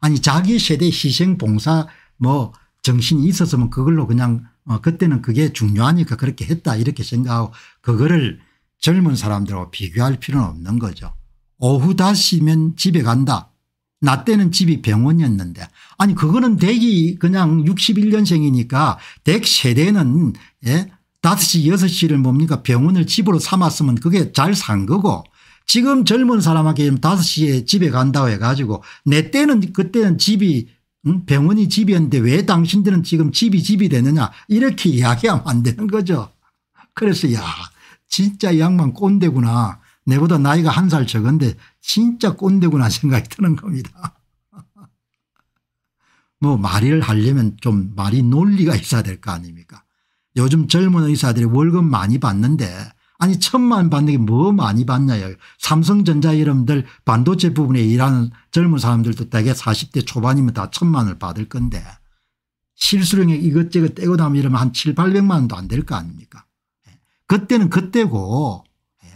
아니 자기 세대 희생봉사 뭐 정신이 있었으면 그걸로 그냥 어 그때는 그게 중요하니까 그렇게 했다 이렇게 생각하고 그거를 젊은 사람들하고 비교할 필요는 없는 거죠. 오후 다시면 집에 간다. 나 때는 집이 병원이었는데 아니 그거는 대기 그냥 61년생이니까 댁 세대는 예 5시6 시를 뭡니까 병원을 집으로 삼았으면 그게 잘 산 거고 지금 젊은 사람한테 다 시에 집에 간다고 해가지고 내 때는 그때는 집이 병원이 집이었는데 왜 당신들은 지금 집이 집이 되느냐 이렇게 이야기하면 안 되는 거죠. 그래서 야 진짜 양반 꼰대구나. 내보다 나이가 한 살 적은데 진짜 꼰대구나 생각이 드는 겁니다. 뭐 말을 하려면 좀 말이 논리가 있어야 될 거 아닙니까 요즘 젊은 의사들이 월급 많이 받는데 아니 천만 받는 게 뭐 많이 받냐요. 삼성전자 이름들 반도체 부분에 일하는 젊은 사람들도 대개 40대 초반이면 다 천만을 받을 건데 실수령액 이것저것 떼고 나면 이러면 한 7, 800만 원도 안 될 거 아닙니까 예. 그때는 그때고 예.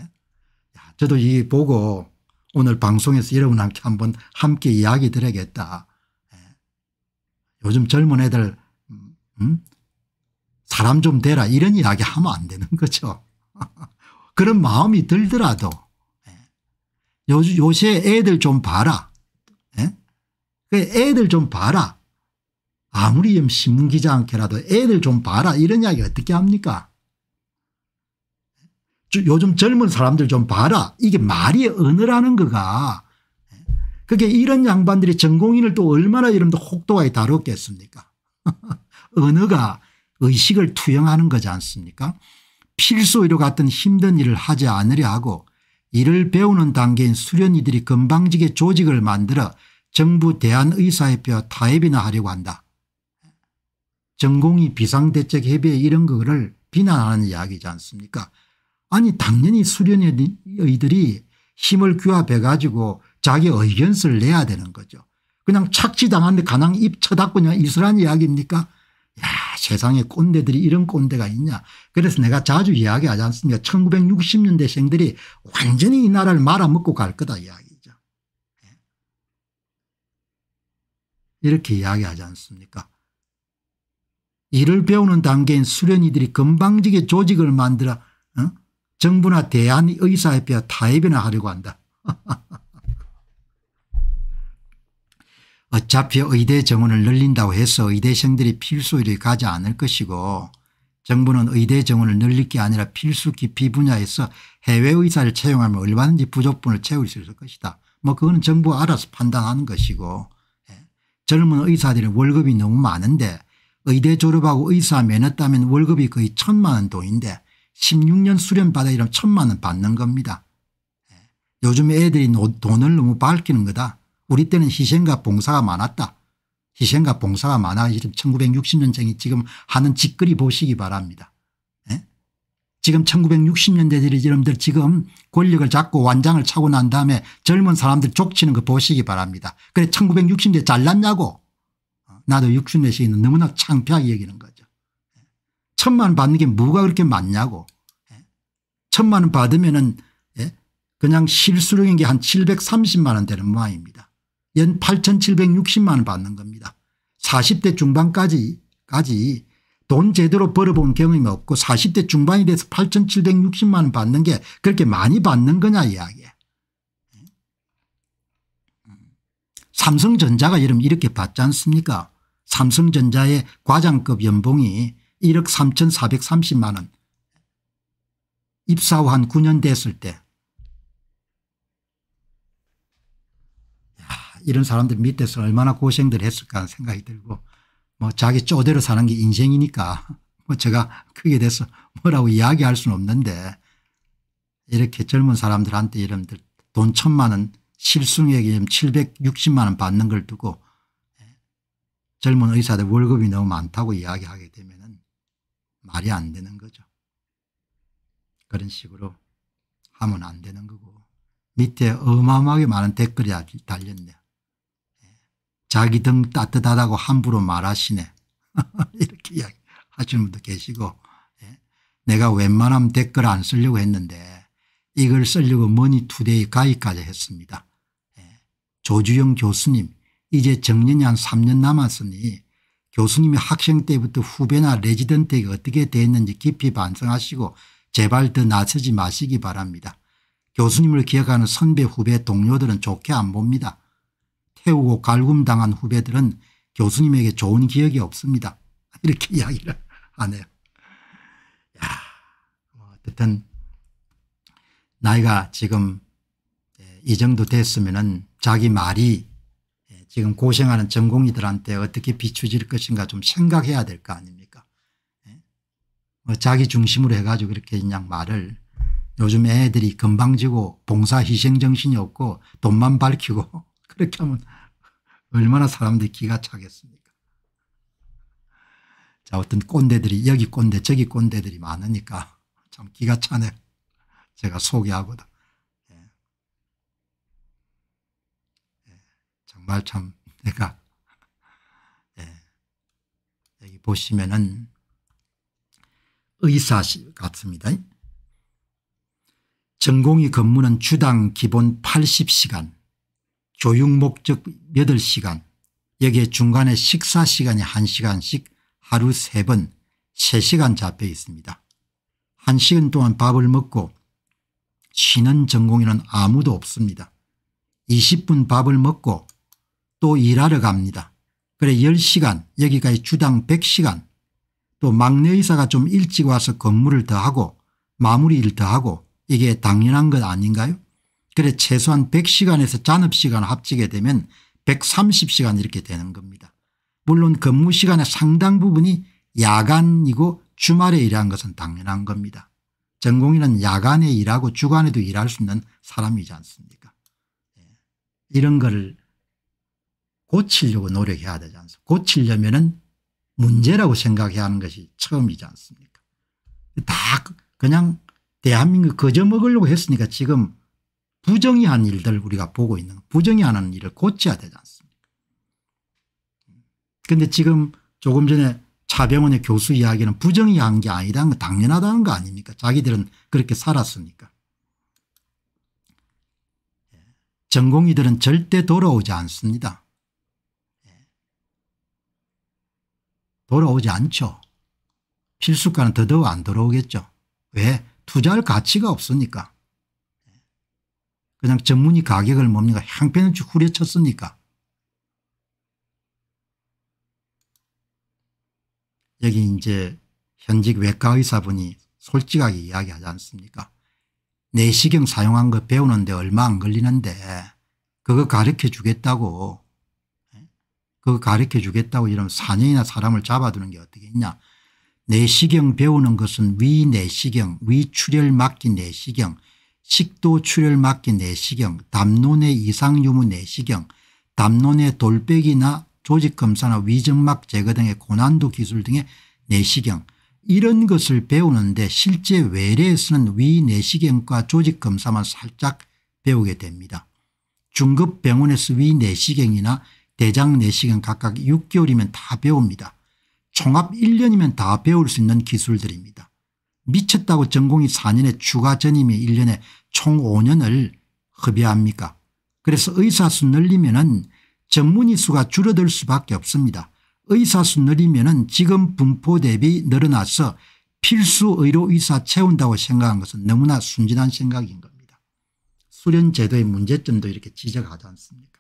저도 이 보고 오늘 방송에서 여러분한테 한번 함께 이야기 드려야겠다. 예. 요즘 젊은 애들 음? 음? 사람 좀 되라 이런 이야기 하면 안 되는 거죠. 그런 마음이 들더라도 예. 요, 새 애들 좀 봐라. 예? 그 애들 좀 봐라. 아무리 신문기자 않게라도 애들 좀 봐라 이런 이야기 어떻게 합니까 요즘 젊은 사람들 좀 봐라 이게 말이 어느라는 거가 예? 그게 이런 양반들이 전공인을 또 얼마나 이름도 혹독하게 다뤘겠습니까 어느가 의식을 투영하는 거지 않습니까 필수의료 같은 힘든 일을 하지 않으려 하고 이를 배우는 단계인 수련이들이 금방지게 조직을 만들어 정부 대한의사협회와 타협이나 하려고 한다. 전공이 비상대책협의회 이런 거를 비난하는 이야기지 않습니까 아니 당연히 수련의들이 힘을 규합해 가지고 자기 의견서를 내야 되는 거죠. 그냥 착취당한데 가낭 입쳐다고냐 이슬한 이야기입니까 야, 세상에 꼰대들이 이런 꼰대가 있냐. 그래서 내가 자주 이야기하지 않습니까? 1960년대 생들이 완전히 이 나라를 말아먹고 갈 거다 이야기죠. 예? 이렇게 이야기하지 않습니까? 이를 배우는 단계인 수련이들이 건방지게 조직을 만들어 어? 정부나 대한의사협회와 타협이나 하려고 한다. 어차피 의대 정원을 늘린다고 해서 의대생들이 필수일에 가지 않을 것이고 정부는 의대 정원을 늘릴 게 아니라 필수 기피 분야에서 해외 의사를 채용하면 얼마든지 부족분을 채울 수 있을 것이다. 뭐 그거는 정부가 알아서 판단하는 것이고 예. 젊은 의사들은 월급이 너무 많은데 의대 졸업하고 의사 면허 따면 월급이 거의 천만 원 돈인데 16년 수련 받아 이러면 천만 원 받는 겁니다. 예. 요즘 애들이 돈을 너무 밝히는 거다. 우리 때는 희생과 봉사가 많았다. 희생과 봉사가 많아 1960년생이 지금 하는 짓거리 보시기 바랍니다. 예? 지금 1960년대들이 여러분들 지금 권력을 잡고 완장을 차고 난 다음에 젊은 사람들 족치는 거 보시기 바랍니다. 그래 1960년대 잘났냐고 나도 60년 시기는 너무나 창피하게 여기는 거죠. 예? 천만 원 받는 게 뭐가 그렇게 많냐고. 예? 천만 원 받으면 은 예? 그냥 실수령인 게 한 730만 원 되는 모양입니다. 연 8,760만 원 받는 겁니다. 40대 중반까지 까지 돈 제대로 벌어본 경험이 없고 40대 중반이 돼서 8,760만 원 받는 게 그렇게 많이 받는 거냐 이야기 예? 음. 삼성전자가 여러분 이렇게 받지 않습니까 삼성전자의 과장급 연봉이 1억 3,430만 원 입사 후 한 9년 됐을 때 이런 사람들 밑에서 얼마나 고생들 했을까 하는 생각이 들고 뭐 자기 쪼대로 사는 게 인생이니까 뭐 제가 크게 돼서 뭐라고 이야기할 수는 없는데 이렇게 젊은 사람들한테 이름들 돈 천만 원 실수령액이 760만 원 받는 걸 두고 예, 젊은 의사들 월급이 너무 많다고 이야기하게 되면 말이 안 되는 거죠. 그런 식으로 하면 안 되는 거고 밑에 어마어마하게 많은 댓글이 달렸네요. 자기 등 따뜻하다고 함부로 말하시네. 이렇게 이야기하시는 분도 계시고 예. 내가 웬만하면 댓글 안 쓰려고 했는데 이걸 쓰려고 머니투데이 가입까지 했습니다. 예. 조주영 교수님 이제 정년이 한 3년 남았으니 교수님이 학생 때부터 후배나 레지던트에게 어떻게 대는지 깊이 반성하시고 제발 더 나서지 마시기 바랍니다. 교수님을 기억하는 선배 후배 동료들은 좋게 안 봅니다. 태우고 갈굼당한 후배들은 교수님에게 좋은 기억이 없습니다. 이렇게 이야기를 하네요. 야, 뭐 어쨌든 나이가 지금 예, 이 정도 됐으면 자기 말이 예, 지금 고생하는 전공이들한테 어떻게 비추질 것인가 좀 생각해야 될 거 아닙니까 예? 뭐 자기 중심으로 해가지고 이렇게 그냥 말을 요즘 애들이 금방지고 봉사 희생정신이 없고 돈만 밝히고 그렇게 하면 얼마나 사람들이 기가 차겠습니까. 자, 어떤 꼰대들이 여기 꼰대 저기 꼰대들이 많으니까 참 기가 차네. 제가 소개하고다. 예. 예. 정말 참 내가 예. 여기 보시면은 의사 같습니다. 전공의 근무는 주당 기본 80시간 교육 목적 8시간 여기에 중간에 식사 시간이 1시간씩 하루 3번 3시간 잡혀 있습니다. 1시간 동안 밥을 먹고 쉬는 전공인은 아무도 없습니다. 20분 밥을 먹고 또 일하러 갑니다. 그래 10시간 여기까지 주당 100시간 또 막내 의사가 좀 일찍 와서 근무를 더 하고 마무리를 더 하고 이게 당연한 것 아닌가요 그래 최소한 100시간에서 잔업시간 합치게 되면 130시간 이렇게 되는 겁니다. 물론 근무 시간의 상당 부분이 야간이고 주말에 일한 것은 당연한 겁니다. 전공인은 야간에 일하고 주간에도 일할 수 있는 사람이지 않습니까 예. 이런 거를 고치려고 노력해야 되지 않습니까 고치려면 은 문제라고 생각해야 하는 것이 처음이지 않습니까 다 그냥 대한민국 거저 먹으려고 했으니까 지금 부정이한 일들 우리가 보고 있는 부정이하는 일을 고쳐야 되지 않습니까 그런데 지금 조금 전에 차병원의 교수 이야기는 부정이한 게 아니라는 건 당연하다는 거 아닙니까 자기들은 그렇게 살았으니까 예. 전공의들은 절대 돌아오지 않습니다 예. 돌아오지 않죠 필수과는 더더욱 안 돌아오겠죠 왜 투자할 가치가 없으니까 그냥 전문의 가격을 뭡니까 향편는쭉 후려쳤으니까. 여기 이제 현직 외과의사분이 솔직하게 이야기하지 않습니까 내시경 사용한 거 배우는데 얼마 안 걸리는데 그거 가르쳐 주겠다고 그거 가르쳐 주겠다고 이러면 4년이나 사람을 잡아두는 게 어떻게 있냐 내시경 배우는 것은 위내시경 위출혈 막기 내시경 식도 출혈 막기 내시경, 담론의 이상 유무 내시경, 담론의 돌빼기나 조직검사나 위정막 제거 등의 고난도 기술 등의 내시경 이런 것을 배우는데 실제 외래에서는 위내시경과 조직검사만 살짝 배우게 됩니다. 중급 병원에서 위내시경이나 대장내시경 각각 6개월이면 다 배웁니다. 종합 1년이면 다 배울 수 있는 기술들입니다. 미쳤다고 전공이 4년에 추가 전임이 1년에 총 5년을 흡여합니까 그래서 의사 수 늘리면 은 전문의 수가 줄어들 수밖에 없습니다. 의사 수 늘리면 은 지금 분포 대비 늘어나서 필수 의료 의사 채운다고 생각한 것은 너무나 순진한 생각인 겁니다. 수련 제도의 문제점도 이렇게 지적하지 않습니까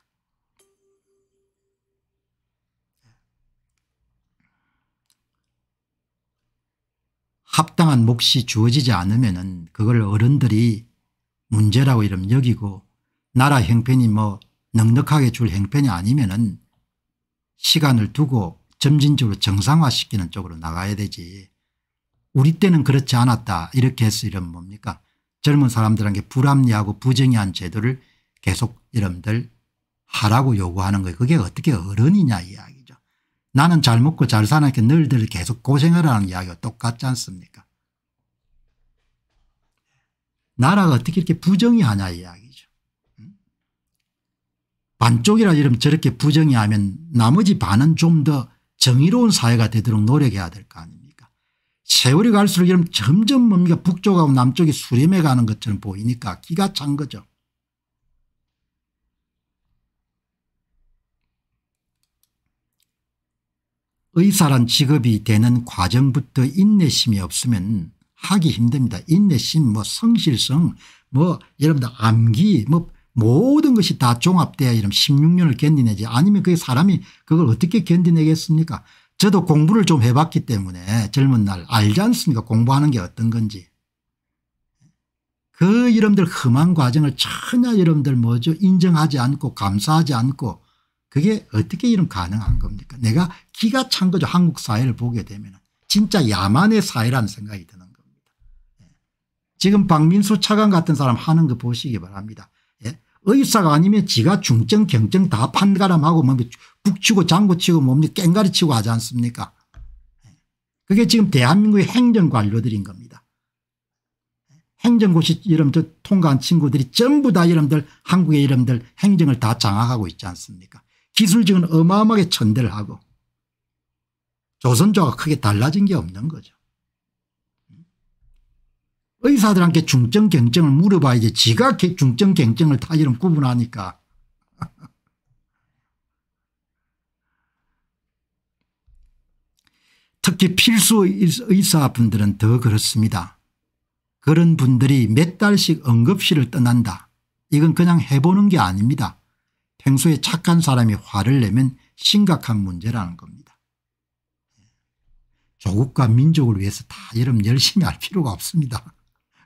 합당한 몫이 주어지지 않으면 그걸 어른들이 문제라고 이름 여기고 나라 형편이 뭐 넉넉하게 줄 형편이 아니면 은 시간을 두고 점진적으로 정상화시키는 쪽으로 나가야 되지 우리 때는 그렇지 않았다 이렇게 해서 이런 뭡니까 젊은 사람들한테 불합리하고 부정의한 제도를 계속 이름들 하라고 요구하는 거예요. 그게 어떻게 어른이냐 이야기. 나는 잘 먹고 잘 사니까 너희들 계속 고생하라는이야기와 똑같지 않습니까 나라가 어떻게 이렇게 부정이 하냐 이야기죠. 반쪽이라 이러면 저렇게 부정이 하면 나머지 반은 좀 더 정의로운 사회가 되도록 노력해야 될 거 아닙니까 세월이 갈수록 이러 점점 뭡니까 북쪽하고 남쪽이 수렴해 가는 것처럼 보이니까 기가 찬 거죠. 의사란 직업이 되는 과정부터 인내심이 없으면 하기 힘듭니다. 인내심 뭐 성실성 뭐 여러분들 암기 뭐 모든 것이 다 종합돼야 이런 16년을 견디내지 아니면 그 사람이 그걸 어떻게 견디내겠습니까 저도 공부를 좀 해봤기 때문에 젊은 날 알지 않습니까 공부하는 게 어떤 건지 그 여러분들 험한 과정을 전혀 여러분들 뭐죠 인정하지 않고 감사하지 않고 그게 어떻게 이름 가능한 겁니까 내가 기가 찬 거죠 한국 사회를 보게 되면 진짜 야만의 사회라는 생각이 드는 겁니다. 예. 지금 박민수 차관 같은 사람 하는 거 보시기 바랍니다. 예. 의사가 아니면 지가 중증 경증 다 판가름하고 뭡니 뭐 북치고 장구치고 뭡니까 깽가리치고 하지 않습니까 예. 그게 지금 대한민국의 행정관료들인 겁니다. 예. 행정고시 이름들 통과한 친구들이 전부 다 이름들 한국의 이름들 행정을 다 장악하고 있지 않습니까 기술직은 어마어마하게 천대를 하고 조선조가 크게 달라진 게 없는 거죠. 의사들한테 중증 경증을 물어봐야지 지가 중증 경증을 타이는 구분하니까 특히 필수 의사분들은 더 그렇습니다. 그런 분들이 몇 달씩 응급실을 떠난다. 이건 그냥 해보는 게 아닙니다. 평소에 착한 사람이 화를 내면 심각한 문제라는 겁니다. 조국과 민족을 위해서 다 여러분 열심히 할 필요가 없습니다.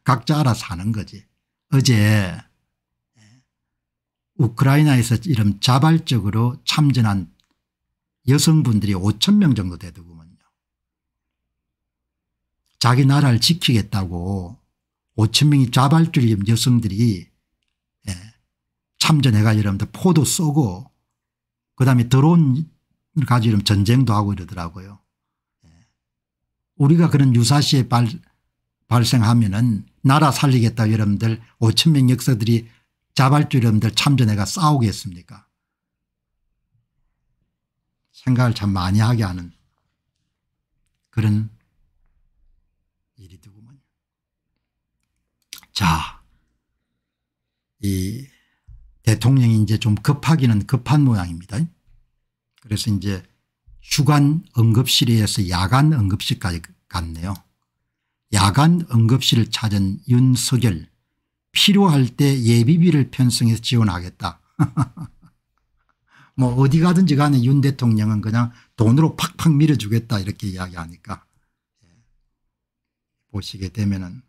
각자 알아서 하는 거지. 어제 우크라이나에서 이런 자발적으로 참전한 여성분들이 5천 명 정도 되더구먼요. 자기 나라를 지키겠다고 5천 명이 자발적인 여성들이 참전해가 지 이러면 포도 쏘고 그다음에 드론을 가지고 이러 전쟁도 하고 이러더라고요. 예. 우리가 그런 유사시에 발, 발생하면은 나라 살리겠다 여러분들 5천 명 역사들이 자발주 여러분들 참전해가 싸우겠습니까 생각을 참 많이 하게 하는 그런 일이 되구만요 자, 이 대통령이 이제 좀 급하기는 급한 모양입니다. 그래서 이제 주간 응급실에서 야간 응급실까지 갔네요. 야간 응급실을 찾은 윤석열 필요할 때 예비비를 편성해서 지원하겠다. 뭐 어디 가든지 간에 윤 대통령은 그냥 돈으로 팍팍 밀어주겠다 이렇게 이야기하니까 예. 보시게 되면은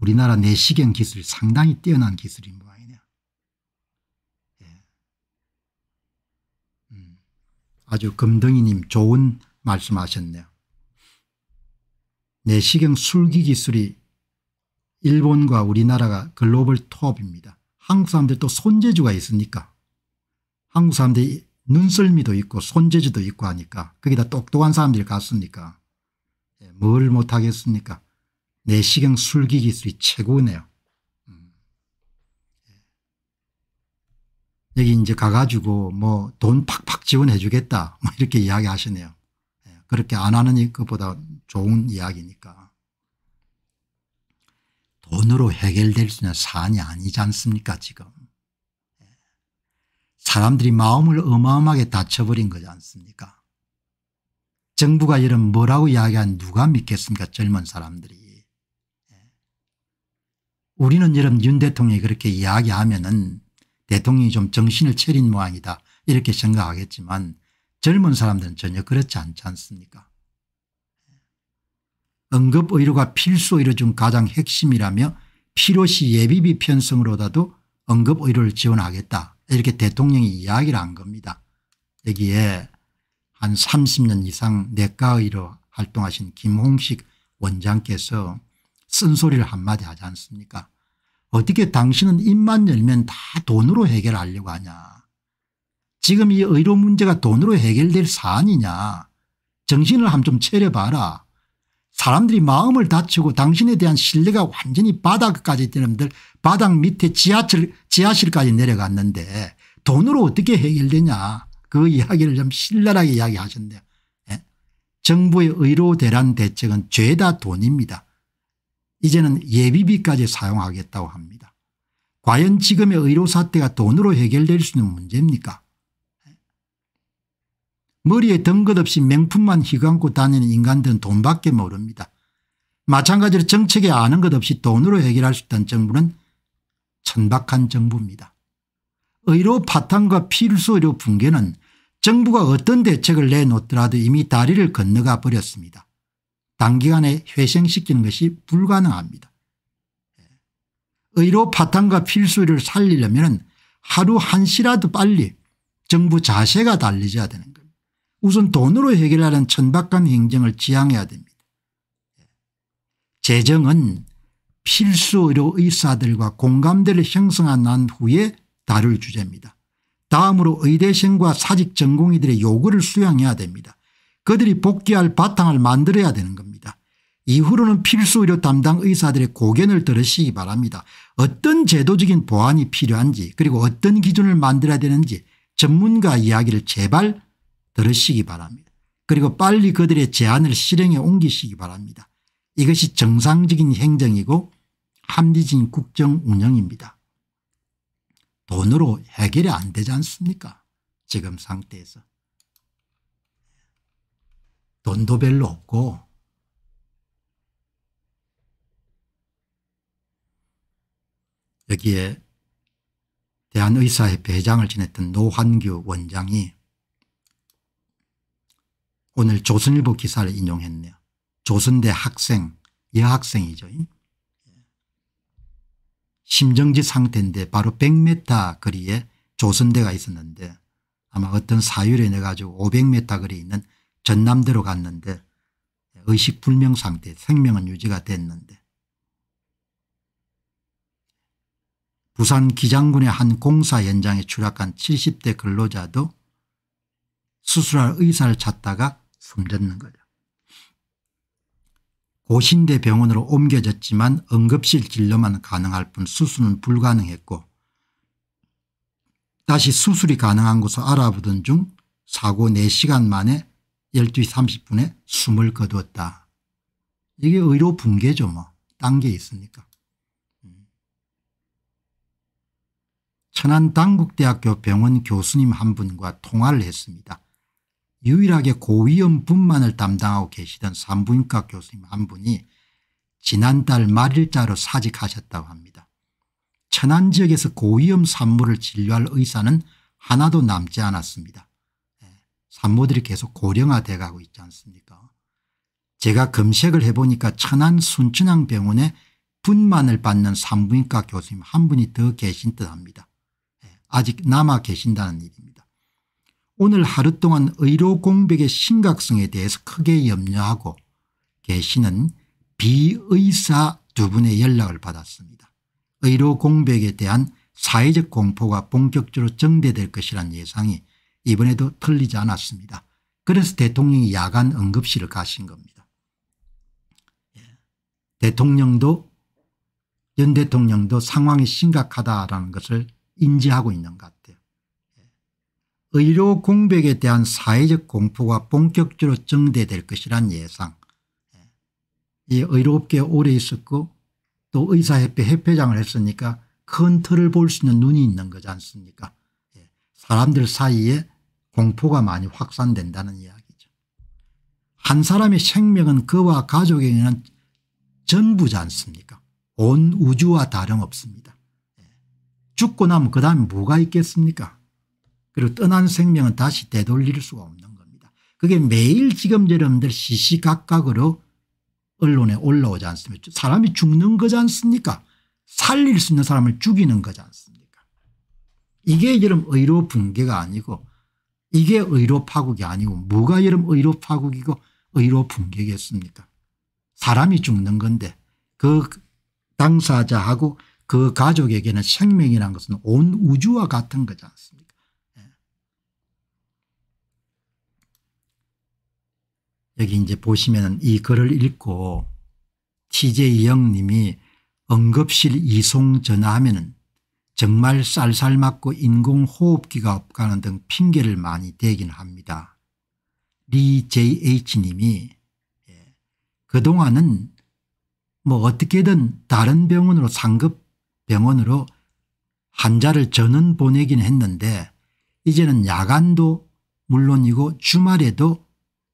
우리나라 내시경 기술이 상당히 뛰어난 기술인 모양이네요. 예. 음, 아주 금덩이님 좋은 말씀하셨네요. 내시경 술기 기술이 일본과 우리나라가 글로벌 톱입니다. 한국 사람들 또 손재주가 있으니까 한국 사람들이 눈썰미도 있고 손재주도 있고 하니까 거기다 똑똑한 사람들이 갔으니까 예, 뭘 못하겠습니까 내시경 술기 기술이 최고네요. 음. 여기 이제 가가지고 뭐 돈 팍팍 지원해 주겠다 뭐 이렇게 이야기 하시네요. 예, 그렇게 안 하는 것보다 좋은 이야기니까. 돈으로 해결될 수 있는 사안이 아니지 않습니까 지금. 예. 사람들이 마음을 어마어마하게 다쳐버린 거지 않습니까 정부가 이런 뭐라고 이야기한 누가 믿겠습니까 젊은 사람들이. 우리는 여러분 윤 대통령이 그렇게 이야기하면은 대통령이 좀 정신을 차린 모양이다 이렇게 생각하겠지만 젊은 사람들은 전혀 그렇지 않지 않습니까 응급의료가 필수의료 중 가장 핵심이라며 필요시 예비비 편성으로라도 응급의료를 지원하겠다 이렇게 대통령이 이야기를 한 겁니다. 여기에 한 30년 이상 내과의료 활동하신 김홍식 원장께서 쓴소리를 한마디 하지 않습니까 어떻게 당신은 입만 열면 다 돈으로 해결하려고 하냐. 지금 이 의료 문제가 돈으로 해결될 사안이냐. 정신을 함좀 차려봐라. 사람들이 마음을 다치고 당신에 대한 신뢰가 완전히 바닥까지 되는들 바닥 밑에 지하철, 지하실까지 내려갔는데 돈으로 어떻게 해결되냐. 그 이야기를 좀 신랄하게 이야기하셨네요. 예? 정부의 의료 대란 대책은 죄다 돈입니다. 이제는 예비비까지 사용하겠다고 합니다. 과연 지금의 의료 사태가 돈으로 해결될 수 있는 문제입니까 머리에 덩것 없이 명품만 휘감고 다니는 인간들은 돈밖에 모릅니다. 마찬가지로 정책에 아는 것 없이 돈으로 해결할 수 있다는 정부는 천박한 정부입니다. 의료 파탄과 필수의료 붕괴는 정부가 어떤 대책을 내놓더라도 이미 다리를 건너가 버렸습니다. 단기간에 회생시키는 것이 불가능합니다. 의료 파탄과 필수를 살리려면 하루 한시라도 빨리 정부 자세가 달리져야 되는 겁니다. 우선 돈으로 해결하는 천박한 행정을 지향해야 됩니다. 재정은 필수 의료 의사들과 공감대를 형성한 후에 다룰 주제입니다. 다음으로 의대생과 사직 전공의들의 요구를 수양해야 됩니다. 그들이 복귀할 바탕을 만들어야 되는 겁니다. 이후로는 필수 의료 담당 의사들의 고견을 들으시기 바랍니다. 어떤 제도적인 보완이 필요한지 그리고 어떤 기준을 만들어야 되는지 전문가 이야기를 제발 들으시기 바랍니다. 그리고 빨리 그들의 제안을 실행에 옮기시기 바랍니다. 이것이 정상적인 행정이고 합리적인 국정 운영입니다. 돈으로 해결이 안 되지 않습니까 지금 상태에서. 돈도 별로 없고 여기에 대한의사협회 회장을 지냈던 노환규 원장이 오늘 조선일보 기사를 인용했네요. 조선대 학생 여학생이죠. 심정지 상태인데 바로 100m 거리에 조선대가 있었는데 아마 어떤 사유를 내가지고 500m 거리에 있는 전남대로 갔는데 의식불명 상태 생명은 유지가 됐는데 부산 기장군의 한 공사 현장에 추락한 70대 근로자도 수술할 의사를 찾다가 숨졌는 거죠. 고신대 병원으로 옮겨졌지만 응급실 진료만 가능할 뿐 수술은 불가능했고 다시 수술이 가능한 곳을 알아보던 중 사고 4시간 만에 12시 30분에 숨을 거두었다. 이게 의료 붕괴죠 뭐. 딴 게 있습니까. 음. 천안 당국대학교 병원 교수님 한 분과 통화를 했습니다. 유일하게 고위험분만을 담당하고 계시던 산부인과 교수님 한 분이 지난달 말일자로 사직하셨다고 합니다. 천안 지역에서 고위험 산모를 진료할 의사는 하나도 남지 않았습니다. 산모들이 계속 고령화돼 가고 있지 않습니까 제가 검색을 해보니까 천안 순천항병원에 분만을 받는 산부인과 교수님 한 분이 더 계신 듯합니다. 예, 아직 남아 계신다는 일입니다. 오늘 하루 동안 의료 공백의 심각성에 대해서 크게 염려하고 계시는 비의사 두 분의 연락을 받았습니다. 의료 공백에 대한 사회적 공포가 본격적으로 증대될 것이란 예상이 이번에도 틀리지 않았습니다. 그래서 대통령이 야간 응급실을 가신 겁니다. 예. 대통령도 연 대통령도 상황이 심각하다라는 것을 인지하고 있는 것 같아요. 예. 의료 공백에 대한 사회적 공포가 본격적으로 증대될 것이란 예상. 예. 이 의료업계에 오래 있었고 또 의사협회 협회장을 했으니까 큰 틀을 볼 수 있는 눈이 있는 거지 않습니까 사람들 사이에 공포가 많이 확산된다는 이야기죠. 한 사람의 생명은 그와 가족에게는 전부지 않습니까 온 우주와 다름없습니다. 예. 죽고 나면 그 다음에 뭐가 있겠습니까 그리고 떠난 생명은 다시 되돌릴 수가 없는 겁니다. 그게 매일 지금 여러분들 시시각각으로 언론에 올라오지 않습니까 사람이 죽는 거지 않습니까 살릴 수 있는 사람을 죽이는 거지 않습니까 이게 여름 의료 붕괴가 아니고 이게 의료 파국이 아니고 뭐가 여름 의료 파국이고 의료 붕괴겠습니까 사람이 죽는 건데 그 당사자하고 그 가족에게는 생명이란 것은 온 우주와 같은 거지 않습니까 예. 여기 이제 보시면 이 글을 읽고 TJ영 님이 응급실 이송 전화하면 은 정말 쌀쌀 맞고 인공호흡기가 없다는 등 핑계를 많이 대긴 합니다. 리 JH님이 예, 그동안은 뭐 어떻게든 다른 병원으로 상급 병원으로 환자를 전원 보내긴 했는데 이제는 야간도 물론이고 주말에도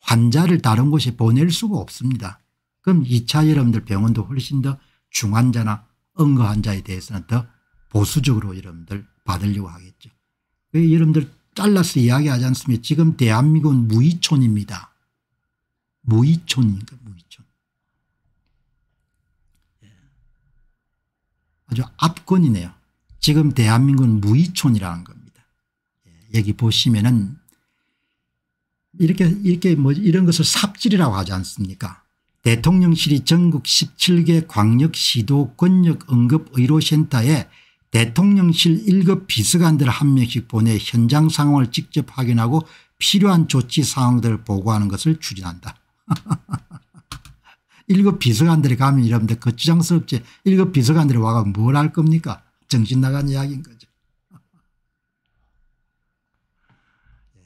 환자를 다른 곳에 보낼 수가 없습니다. 그럼 2차 여러분들 병원도 훨씬 더 중환자나 응급환자에 대해서는 더 보수적으로 여러분들 받으려고 하겠죠. 그 여러분들 잘라서 이야기하지 않습니까 지금 대한민국은 무이촌입니다무이촌인가무이촌 예. 아주 압권이네요. 지금 대한민국은 무이촌이라는 겁니다. 예. 여기 보시면은 이렇게 이렇게 뭐 이런 것을 삽질이라고 하지 않습니까 대통령실이 전국 17개 광역시도권역 응급의료센터에 대통령실 1급 비서관들 한 명씩 보내 현장 상황을 직접 확인하고 필요한 조치 사항들을 보고하는 것을 추진한다. 1급 비서관들이 가면 이러면 거추장스럽지 1급 비서관들이 와가 뭘 할 겁니까 정신 나간 이야기인 거죠. 예.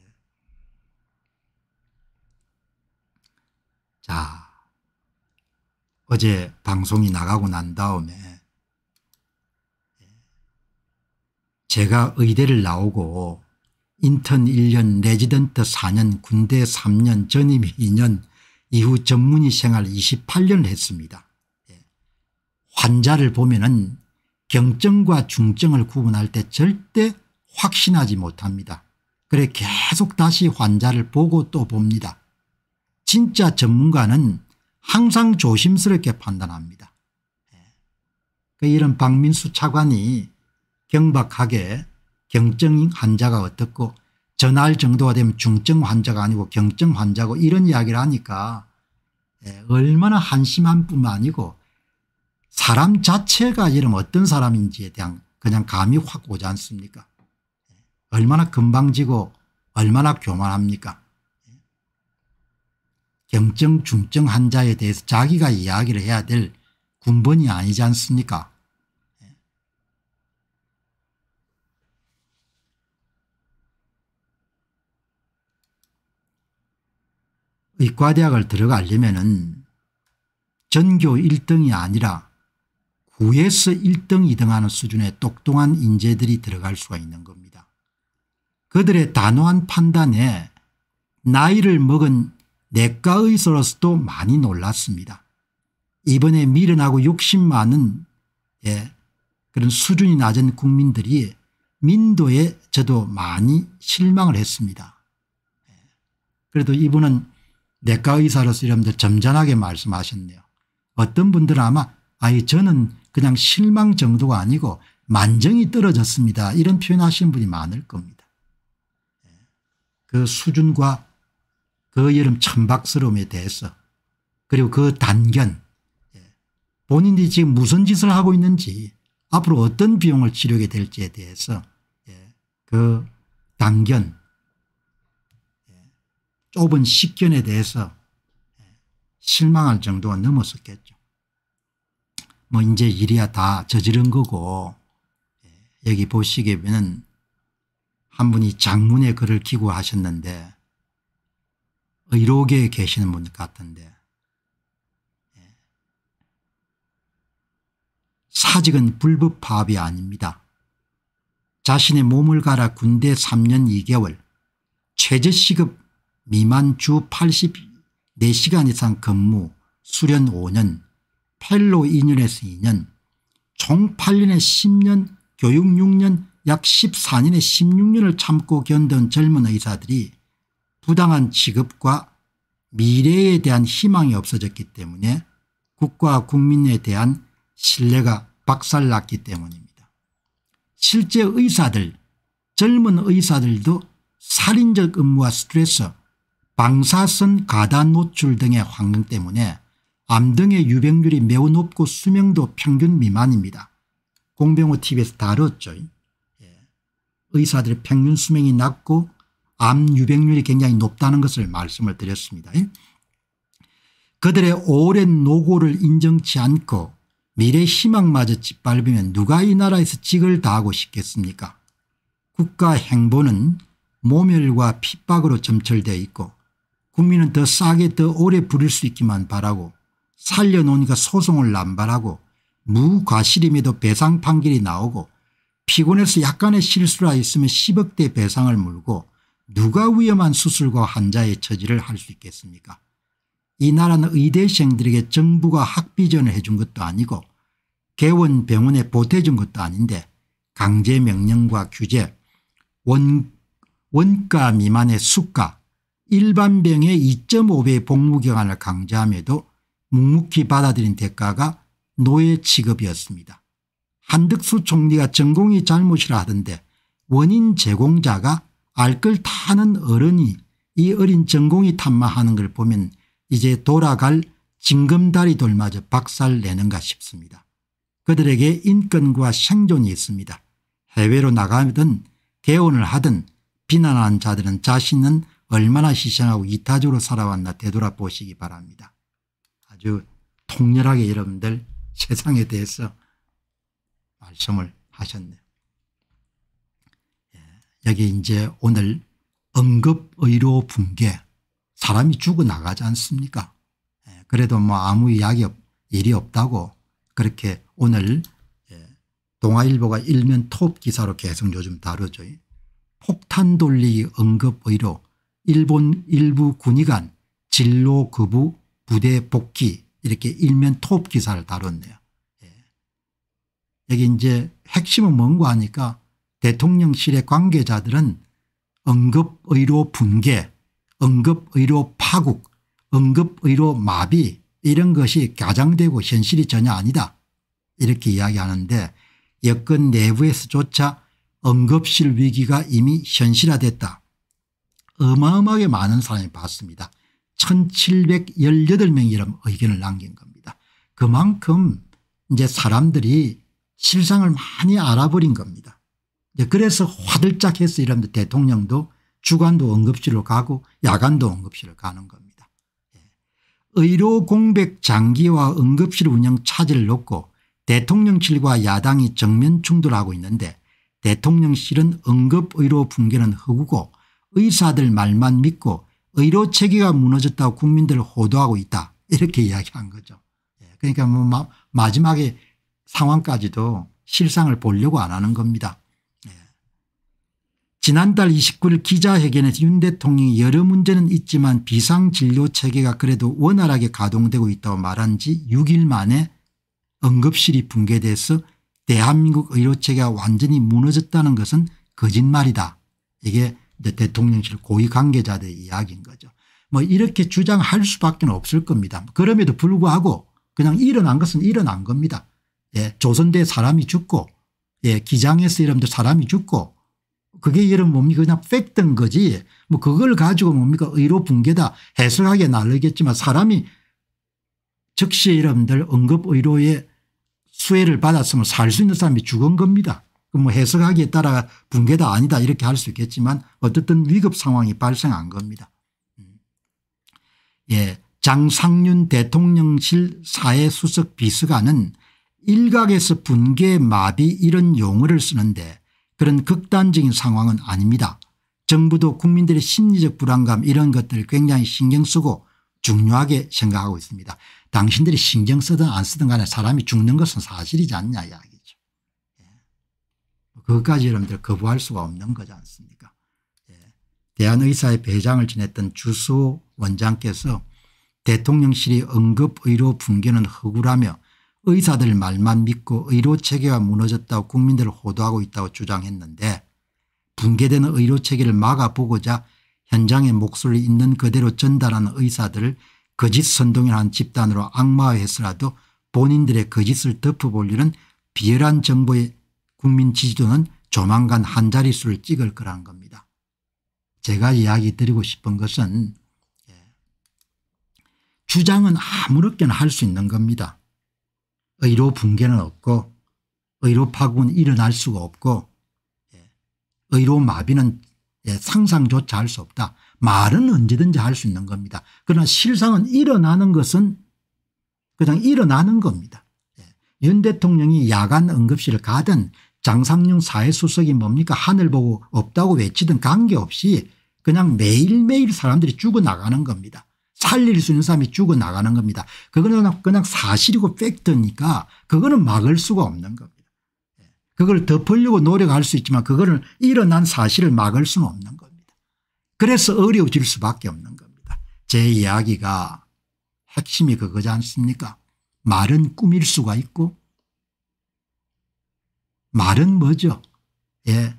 자 어제 방송이 나가고 난 다음에 제가 의대를 나오고 인턴 1년 레지던트 4년 군대 3년 전임 2년 이후 전문의 생활 28년을 했습니다. 예. 환자를 보면 은 경증과 중증을 구분할 때 절대 확신하지 못합니다. 그래 계속 다시 환자를 보고 또 봅니다. 진짜 전문가는 항상 조심스럽게 판단합니다. 예. 그 이런 박민수 차관이 경박하게 경증 환자가 어떻고 전할 정도가 되면 중증 환자가 아니고 경증 환자고 이런 이야기를 하니까 예, 얼마나 한심한 뿐만 아니고 사람 자체가 이런 어떤 사람인지에 대한 그냥 감이 확 오지 않습니까 예, 얼마나 금방지고 얼마나 교만합니까 예. 경증 중증 환자에 대해서 자기가 이야기를 해야 될 군번이 아니지 않습니까 의과대학을 들어가려면은 전교 1등이 아니라 구에서 1등 2등하는 수준의 똑똑한 인재들이 들어갈 수가 있는 겁니다. 그들의 단호한 판단에 나이를 먹은 내과 의사로서도 많이 놀랐습니다. 이번에 미련하고 욕심 많은 예, 그런 수준이 낮은 국민들이 민도에 저도 많이 실망을 했습니다. 예. 그래도 이분은 내과 의사로서 여러분들 점잖하게 말씀하셨네요. 어떤 분들은 아마 아예 저는 그냥 실망 정도가 아니고 만정이 떨어졌습니다. 이런 표현 하시는 분이 많을 겁니다. 그 수준과 그 여름 천박스러움에 대해서 그리고 그 단견 예, 본인이 지금 무슨 짓을 하고 있는지 앞으로 어떤 비용을 치르게 될지에 대해서 예, 그 단견 좁은 식견에 대해서 실망할 정도가 넘었었겠죠. 뭐 이제 일이야 다 저지른 거고 예, 여기 보시게 되면 한 분이 장문의 글을 기고하셨는데 의료계에 계시는 분 같은데 예, 사직은 불법 파업이 아닙니다. 자신의 몸을 갈아 군대 3년 2개월 최저시급 미만 주 84시간 이상 근무 수련 5년 펠로 2년에서 2년 총 8년에 10년 교육 6년 약 14년에 16년을 참고 견뎌온 젊은 의사들이 부당한 취급과 미래에 대한 희망이 없어졌기 때문에 국가 와 국민에 대한 신뢰가 박살났기 때문입니다. 실제 의사들 젊은 의사들도 살인적 업무와 스트레스 방사선 가단 노출 등의 환경 때문에 암 등의 유병률이 매우 높고 수명도 평균 미만입니다. 공병호 TV에서 다뤘죠. 예. 의사들의 평균 수명이 낮고 암 유병률이 굉장히 높다는 것을 말씀을 드렸습니다. 예. 그들의 오랜 노고를 인정치 않고 미래 희망마저 짓밟으면 누가 이 나라에서 직을 다하고 싶겠습니까 국가 행보는 모멸과 핍박으로 점철되어 있고 국민은 더 싸게 더 오래 부릴 수 있기만 바라고 살려놓으니까 소송을 남발하고 무과실임에도 배상 판결이 나오고 피곤해서 약간의 실수라 있으면 10억대 배상을 물고 누가 위험한 수술과 환자의 처지를 할 수 있겠습니까 이 나라는 의대생들에게 정부가 학비전을 해준 것도 아니고 개원 병원에 보태준 것도 아닌데 강제 명령과 규제 원, 원가 미만의 수가 일반 병의 2.5배 복무기간을 강제함에도 묵묵히 받아들인 대가가 노예 취급이었습니다. 한득수 총리가 전공이 잘못이라 하던데 원인 제공자가 알걸다하는 어른이 이 어린 전공이 탐마하는 걸 보면 이제 돌아갈 징검다리 돌마저 박살내는가 싶습니다. 그들에게 인권과 생존이 있습니다. 해외로 나가든 개원을 하든 비난한 자들은 자신은 얼마나 희생하고 이타적으로 살아왔나 되돌아보시기 바랍니다. 아주 통렬하게 여러분들 세상에 대해서 말씀을 하셨네요. 예, 여기 이제 오늘 응급의료 붕괴 사람이 죽어나가지 않습니까 예, 그래도 뭐 아무 약이 없, 일이 없다고 그렇게 오늘 예, 동아일보가 일면 톱 기사로 계속 요즘 다루죠. 폭탄 돌리기 응급의료 일본 일부 군의관 진로거부 부대 복귀 이렇게 일면 톱 기사를 다뤘네요. 예. 여기 이제 핵심은 뭔가 하니까 대통령실의 관계자들은 응급의료 붕괴 응급의료 파국 응급의료 마비 이런 것이 가장되고 현실이 전혀 아니다 이렇게 이야기하는데 여권 내부에서조차 응급실 위기가 이미 현실화됐다 어마어마하게 많은 사람이 봤습니다. 1718명이 름 의견을 남긴 겁니다. 그만큼 이제 사람들이 실상을 많이 알아버린 겁니다. 그래서 화들짝해서 이런 대통령도 주간도 응급실로 가고 야간도 응급실을 가는 겁니다. 예. 의료 공백 장기와 응급실 운영 차질을 놓고 대통령실과 야당이 정면 충돌하고 있는데 대통령실은 응급의료 붕괴는 허구고 의사들 말만 믿고 의료 체계가 무너졌다고 국민들을 호도하고 있다 이렇게 이야기한 거죠. 예, 그러니까 뭐 마지막에 상황까지도 실상을 보려고 안 하는 겁니다. 예. 지난달 29일 기자회견에서 윤 대통령이 여러 문제는 있지만 비상진료 체계가 그래도 원활하게 가동되고 있다고 말한 지 6일 만에 응급실이 붕괴돼서 대한민국 의료체계가 완전히 무너졌다는 것은 거짓말이다. 이게 대통령실 고위 관계자들의 이야기인 거죠. 뭐 이렇게 주장할 수밖에 없을 겁니다. 그럼에도 불구하고 그냥 일어난 것은 일어난 겁니다. 예, 조선대 사람이 죽고 예, 기장에서 이러면 사람이 죽고 그게 이런 뭡니까 그냥 팩트인 거지 뭐 그걸 가지고 뭡니까 의로 붕괴다 해석하기 날르겠지만 사람이 즉시 여러분들 응급의료에 수혜를 받았으면 살 수 있는 사람이 죽은 겁니다. 그 뭐 해석하기에 따라 붕괴다 아니다 이렇게 할 수 있겠지만 어쨌든 위급 상황이 발생한 겁니다. 음. 예. 장상윤 대통령실 사회수석 비서관은 일각에서 분개 마비 이런 용어를 쓰는데 그런 극단적인 상황은 아닙니다. 정부도 국민들의 심리적 불안감 이런 것들 굉장히 신경 쓰고 중요하게 생각하고 있습니다. 당신들이 신경 쓰든 안 쓰든 간에 사람이 죽는 것은 사실이지 않냐 이야기. 그것까지 여러분들 거부할 수가 없는 거지 않습니까 예. 대한의사의 배장을 지냈던 주수 원장께서 대통령실이 응급의료 붕괴는 허구라며 의사들 말만 믿고 의료체계가 무너졌다고 국민들을 호도하고 있다고 주장했는데 붕괴되는 의료체계를 막아보고자 현장의 목소리 있는 그대로 전달하는 의사들을 거짓 선동이라는 집단으로 악마화해서라도 본인들의 거짓을 덮어보려는 비열한 정보의 국민 지지도는 조만간 한 자릿수를 찍을 거란 겁니다. 제가 이야기 드리고 싶은 것은 예, 주장은 아무렇게나 할 수 있는 겁니다. 의료 붕괴는 없고 의료 파국은 일어날 수가 없고 예, 의료 마비는 예, 상상조차 할 수 없다. 말은 언제든지 할 수 있는 겁니다. 그러나 실상은 일어나는 것은 그냥 일어나는 겁니다. 윤 대통령이 야간 응급실을 가든 장삼룡 사회수석이 뭡니까 하늘 보고 없다고 외치든 관계없이 그냥 매일매일 사람들이 죽어나가는 겁니다. 살릴 수 있는 사람이 죽어나가는 겁니다. 그거는 그냥 사실이고 팩트니까 그거는 막을 수가 없는 겁니다. 예. 그걸 덮으려고 노력할 수 있지만 그거는 일어난 사실을 막을 수는 없는 겁니다. 그래서 어려워질 수밖에 없는 겁니다. 제 이야기가 핵심이 그거지 않습니까 말은 꿈일 수가 있고 말은 뭐죠? 예.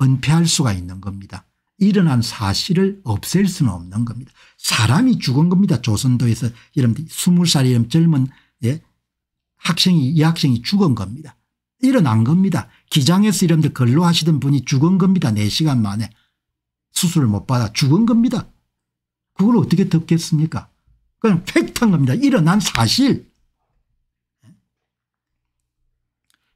은폐할 수가 있는 겁니다. 일어난 사실을 없앨 수는 없는 겁니다. 사람이 죽은 겁니다. 조선도에서 여러분들 20살 이런 젊은 예? 학생이 이 학생이 죽은 겁니다. 일어난 겁니다. 기장에서 이런 데 근로하시던 분이 죽은 겁니다. 4시간 만에 수술을 못 받아 죽은 겁니다. 그걸 어떻게 듣겠습니까? 그건 팩트한 겁니다. 일어난 사실.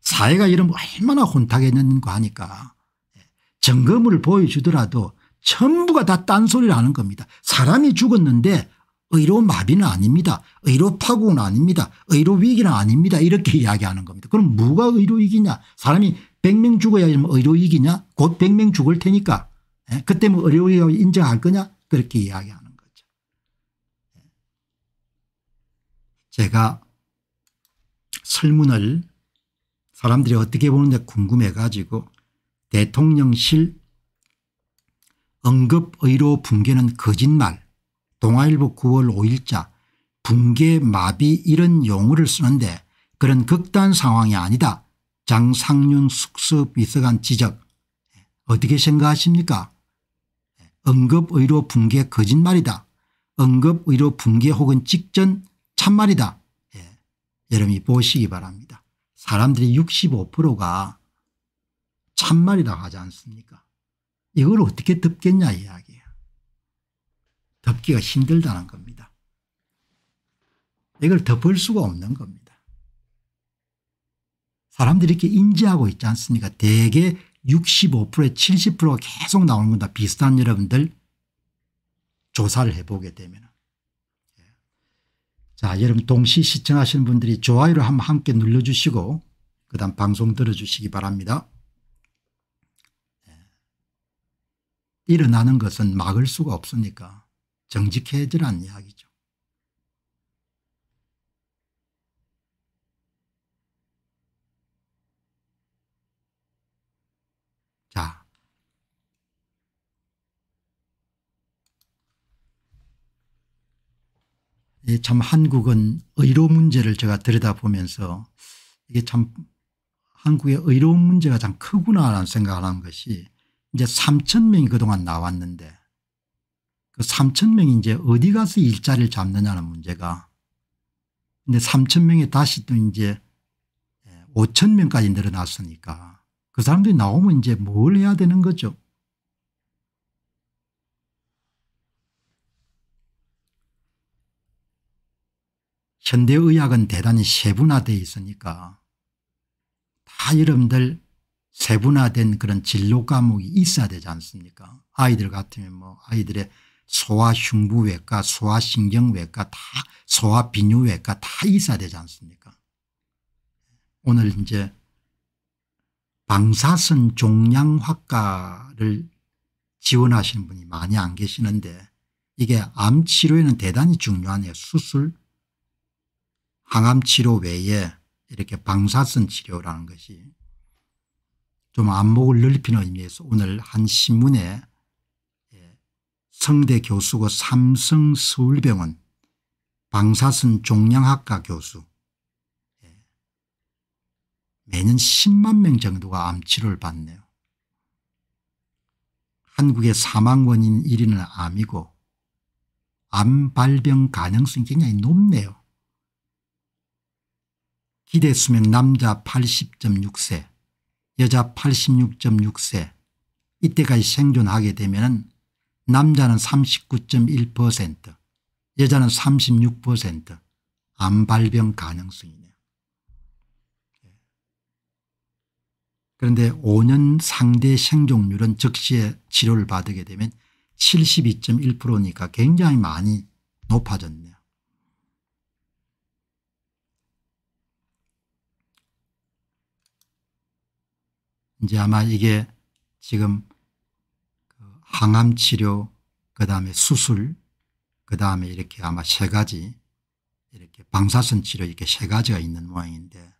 사회가 이런 얼마나 혼탁했는가 하니까 예, 점검을 보여주더라도 전부가 다 딴소리를 하는 겁니다. 사람이 죽었는데 의료 마비는 아닙니다. 의료 파국은 아닙니다. 의료 위기는 아닙니다. 이렇게 이야기하는 겁니다. 그럼 뭐가 의료 위기냐 사람이 100명 죽어야 의료 위기냐 곧 100명 죽을 테니까 예, 그때 뭐 의료 위기 인정할 거냐 그렇게 이야기하는 거죠. 예. 제가 설문을 사람들이 어떻게 보는지 궁금해가지고 대통령실 응급의료 붕괴는 거짓말 동아일보 9월 5일자 붕괴 마비 이런 용어를 쓰는데 그런 극단 상황이 아니다. 장상윤 숙수비서관 지적 어떻게 생각하십니까 응급의료 붕괴 거짓말이다. 응급의료 붕괴 혹은 직전 참말이다. 예. 여러분이 보시기 바랍니다. 사람들이 65%가 참말이라고 하지 않습니까 이걸 어떻게 덮겠냐 이야기야 덮기가 힘들다는 겁니다. 이걸 덮을 수가 없는 겁니다. 사람들이 이렇게 인지하고 있지 않습니까 대개 65%에 70%가 계속 나오는 건다 비슷한 여러분들 조사를 해보게 되면 자 여러분 동시 시청하시는 분들이 좋아요를 한번 함께 눌러주시고 그 다음 방송 들어주시기 바랍니다. 예. 일어나는 것은 막을 수가 없으니까 정직해지란 이야기죠. 예, 참 한국은 의료 문제를 제가 들여다보면서 이게 참 한국의 의료 문제가 참 크구나라는 생각을 한 것이 이제 3천 명이 그동안 나왔는데 그 3천 명이 이제 어디 가서 일자리를 잡느냐는 문제가 근데 3천 명이 다시 또 이제 5천 예, 명까지 늘어났으니까 그 사람들이 나오면 이제 뭘 해야 되는 거죠. 현대의학은 대단히 세분화되어 있으니까 다 여러분들 세분화된 그런 진로 과목이 있어야 되지 않습니까 아이들 같으면 뭐 아이들의 소아흉부외과 소아신경외과 다 소아비뇨외과 다 있어야 되지 않습니까 오늘 이제 방사선 종양학과를 지원하시는 분이 많이 안 계시는데 이게 암 치료에는 대단히 중요하네요. 수술, 항암 치료 외에 이렇게 방사선 치료라는 것이 좀 안목을 넓히는 의미에서 오늘 한 신문에 예, 성대 교수고 삼성 서울병원 방사선 종양학과 교수 예, 매년 10만 명 정도가 암치료를 받네요. 한국의 사망 원인 1위는 암이고 암 발병 가능성이 굉장히 높네요. 기대수면 남자 80.6세 여자 86.6세 이때까지 생존하게 되면 남자는 39.1% 여자는 36% 암발병 가능성이네요. 그런데 5년 상대 생존율은 즉시에 치료를 받게 되면 72.1%니까 굉장히 많이 높아졌네요. 이제 아마 이게 지금 그 항암 치료 그다음에 수술 그다음에 이렇게 아마 세 가지 이렇게 방사선 치료 이렇게 세 가지가 있는 모양인데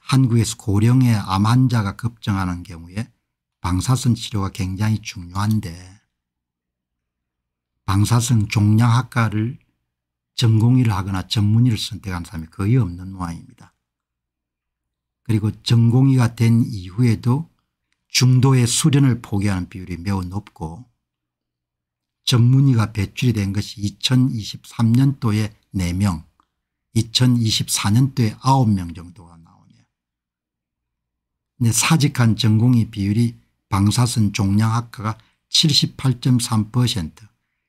한국에서 고령의 암 환자가 급증하는 경우에 방사선 치료가 굉장히 중요한데 방사선 종양학과를 전공의를 하거나 전문의를 선택한 사람이 거의 없는 모양입니다. 그리고 전공의가 된 이후에도 중도의 수련을 포기하는 비율이 매우 높고 전문의가 배출이 된 것이 2023년도에 4명 2024년도에 9명 정도가 나오네요. 근데 사직한 전공의 비율이 방사선 종양학과가 78.3%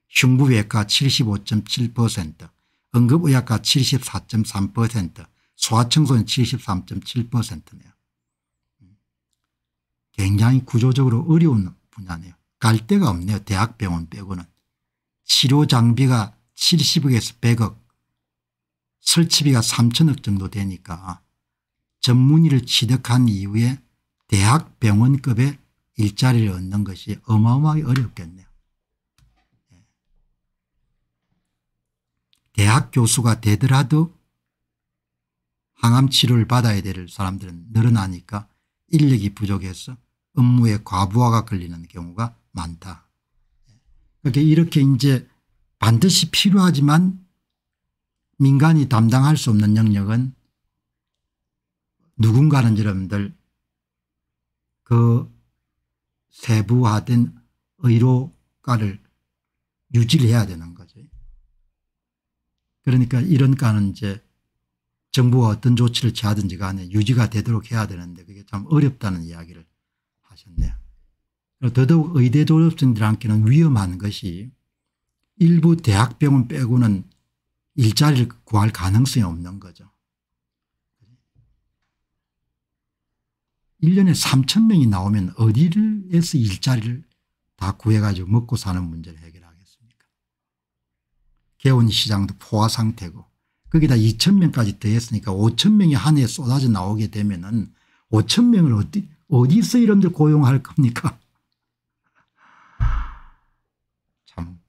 흉부외과 75.7% 응급의학과 74.3% 소아청소는 73.7%네요. 굉장히 구조적으로 어려운 분야네요. 갈 데가 없네요. 대학병원 빼고는. 치료 장비가 70억에서 100억 설치비가 3천억 정도 되니까 전문의를 취득한 이후에 대학병원급의 일자리를 얻는 것이 어마어마하게 어렵겠네요. 예. 대학 교수가 되더라도 항암 치료를 받아야 될 사람들은 늘어나니까 인력이 부족해서 업무에 과부하가 걸리는 경우가 많다. 그러니 이렇게 이제 반드시 필요하지만 민간이 담당할 수 없는 영역은 누군가는 여러분들 그 세부화된 의료과를 유지를 해야 되는 거죠. 그러니까 이런 과는 이제 정부가 어떤 조치를 취하든지 간에 그 유지가 되도록 해야 되는데 그게 참 어렵다는 이야기를 하셨네요. 더더욱 의대 졸업생들한테는 위험한 것이 일부 대학병원 빼고는 일자리를 구할 가능성이 없는 거죠. 1년에 3천 명이 나오면 어디에서 일자리를 다 구해가지고 먹고 사는 문제를 해결하겠습니까. 개원시장도 포화 상태고 거기다 2천 명까지 더했으니까 5천 명이 한 해에 쏟아져 나오게 되면 은 5천 명을 어디, 어디서 이런들 고용할 겁니까? 참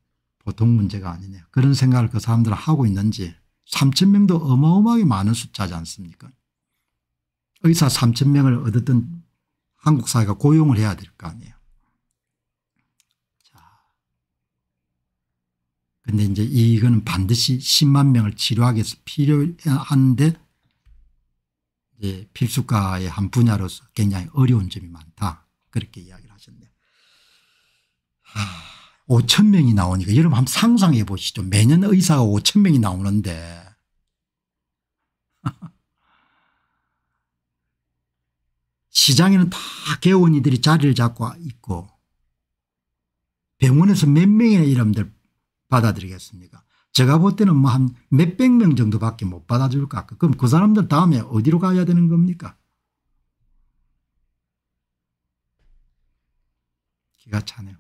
보통 문제가 아니네요. 그런 생각을 그 사람들 하고 있는지 3천 명도 어마어마하게 많은 숫자지 않습니까? 의사 3천 명을 어쨌든 한국 사회가 고용을 해야 될 거 아니에요. 근데 이제 이거는 반드시 10만 명을 치료하기 위해서 필요한데 예, 필수과의 한 분야로서 굉장히 어려운 점이 많다. 그렇게 이야기를 하셨네요. 5천 명이 나오니까 여러분 한번 상상해 보시죠. 매년 의사가 5천 명이 나오는데 시장에는 다 개원이들이 자리를 잡고 있고 병원에서 몇 명의 이름들 받아들이겠습니까 제가 볼 때는 뭐 한 몇 백 명 정도밖에 못 받아줄 것 같고 그럼 그 사람들 다음에 어디로 가야 되는 겁니까 기가 차네요.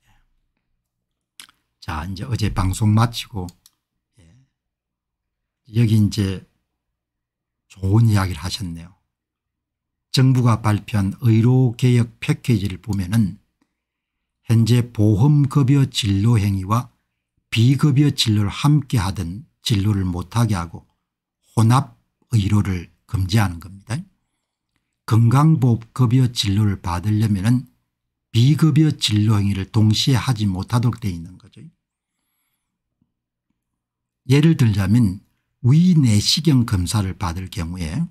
예. 자 이제 어제 방송 마치고 예. 여기 이제 좋은 이야기를 하셨네요. 정부가 발표한 의료개혁 패키지를 보면은 현재 보험급여 진로 행위와 비급여 진로를 함께 하던 진로를 못하게 하고 혼합 의료를 금지하는 겁니다. 건강보험급여 진로를 받으려면 비급여 진로 행위를 동시에 하지 못하도록 되어 있는 거죠. 예를 들자면 위내시경 검사를 받을 경우에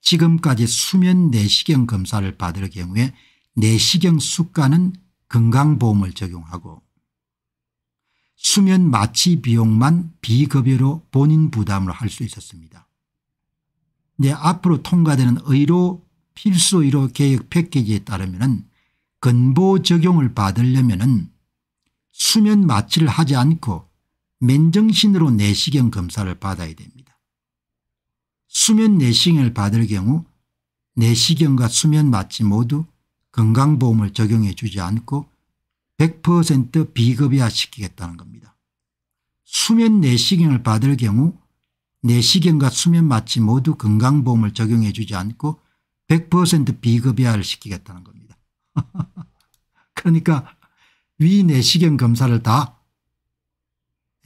지금까지 수면 내시경 검사를 받을 경우에 내시경 수가는 건강보험을 적용하고 수면 마취 비용만 비급여로 본인 부담으로 할 수 있었습니다. 이 네, 앞으로 통과되는 의료 필수 의료 개혁 패키지에 따르면 건보 적용을 받으려면 수면 마취를 하지 않고 맨정신으로 내시경 검사를 받아야 됩니다. 수면 내시경을 받을 경우 내시경과 수면 마취 모두 건강보험을 적용해 주지 않고 100% 비급여화시키겠다는 겁니다. 수면 내시경을 받을 경우 내시경과 수면 마취 모두 건강보험을 적용해 주지 않고 100% 비급여화를 시키겠다는 겁니다. 그러니까 위 내시경 검사를 다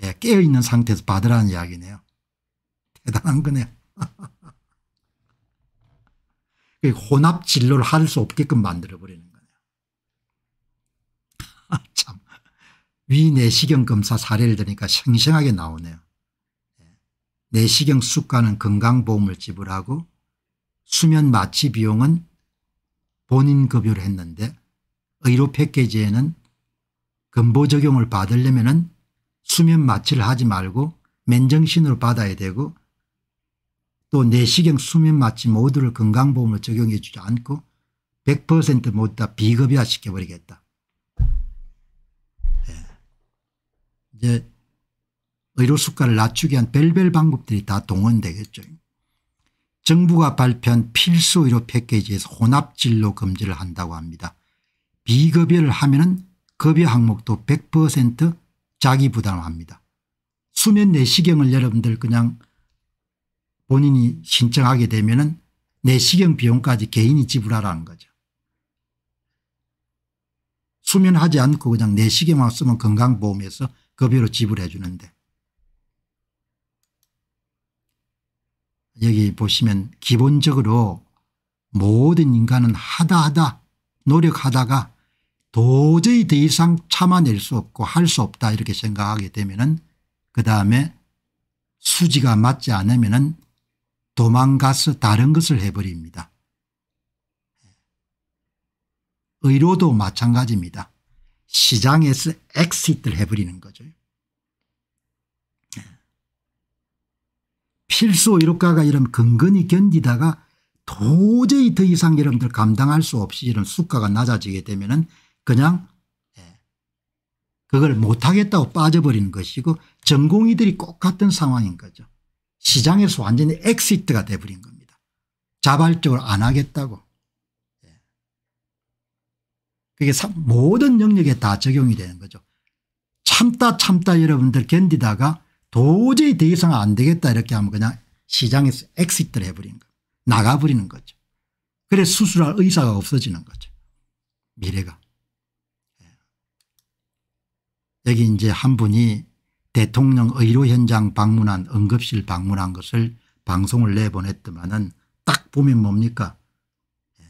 예, 깨어있는 상태에서 받으라는 이야기네요. 대단한 거네요. 혼합 진로를 할 수 없게끔 만들어버리는 거네요. 아, 참 위내시경 검사 사례를 드니까 생생하게 나오네요. 예. 내시경 수가는 건강보험을 지불하고 수면 마취 비용은 본인 급여를 했는데 의료 패키지에는 근보 적용을 받으려면 수면 마취를 하지 말고 맨정신으로 받아야 되고 또 내시경 수면 마취 모두를 건강보험을 적용해 주지 않고 100% 모두 다 비급여화 시켜버리겠다. 네. 이제 의료 수가를 낮추기 위한 별별 방법들이 다 동원되겠죠. 정부가 발표한 필수 의료 패키지에서 혼합 진료 금지를 한다고 합니다. 비급여를 하면은 급여 항목도 100% 자기 부담합니다. 수면 내시경을 여러분들 그냥 본인이 신청하게 되면 은내 식용 비용까지 개인이 지불하라는 거죠. 수면하지 않고 그냥 내시경만 쓰면 건강보험에서 급여로 지불해 주는데 여기 보시면 기본적으로 모든 인간은 하다 하다 노력하다가 도저히 더 이상 참아낼 수 없고 할 수 없다 이렇게 생각하게 되면 은그 다음에 수지가 맞지 않으면 은 도망가서 다른 것을 해버립니다. 의료도 마찬가지입니다. 시장에서 엑시트를 해버리는 거죠. 필수 의료가가 이런 근근히 견디다가 도저히 더 이상 여러분들 감당할 수 없이 이런 수가가 낮아지게 되면 은 그냥 예, 그걸 못하겠다고 빠져버리는 것이고 전공의들이 똑같은 상황인 거죠. 시장에서 완전히 엑시트가 돼버린 겁니다. 자발적으로 안 하겠다고. 예. 그게 모든 영역에 다 적용이 되는 거죠. 참다 참다 여러분들 견디다가 도저히 더 이상 안 되겠다 이렇게 하면 그냥 시장에서 엑시트를 해버리거 나가버리는 거죠. 그래 수술할 의사가 없어지는 거죠. 미래가. 예. 여기 이제 한 분이 대통령 의료 현장 방문한 응급실 방문한 것을 방송을 내보냈더만은 딱 보면 뭡니까 예,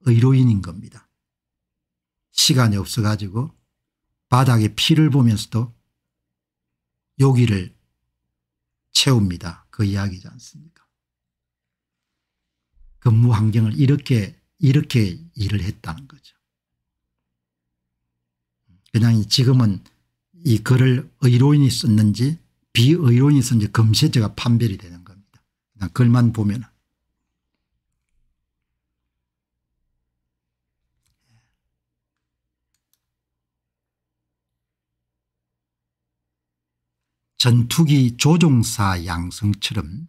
의료인인 겁니다. 시간이 없어 가지고 바닥에 피를 보면서도 여기를 채웁니다. 그 이야기지 않습니까 근무 환경을 이렇게 이렇게 일을 했다는 거죠. 그냥 지금은 이 글을 의로인이 썼는지 비의로인이 썼는지 검시에 제가 판별이 되는 겁니다. 글만 보면 전투기 조종사 양성처럼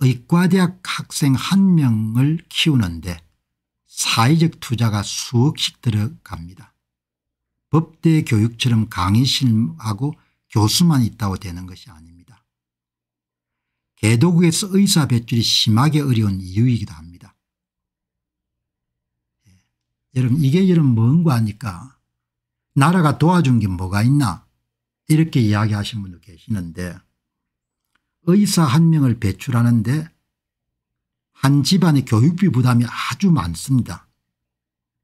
의과대학 학생 한 명을 키우는데 사회적 투자가 수억씩 들어갑니다. 법대 교육처럼 강의실하고 교수만 있다고 되는 것이 아닙니다. 개도국에서 의사 배출이 심하게 어려운 이유이기도 합니다. 예. 여러분 이게 여러분 뭔가 하니까 나라가 도와준 게 뭐가 있나 이렇게 이야기하시는 분도 계시는데 의사 한 명을 배출하는데 한 집안의 교육비 부담이 아주 많습니다.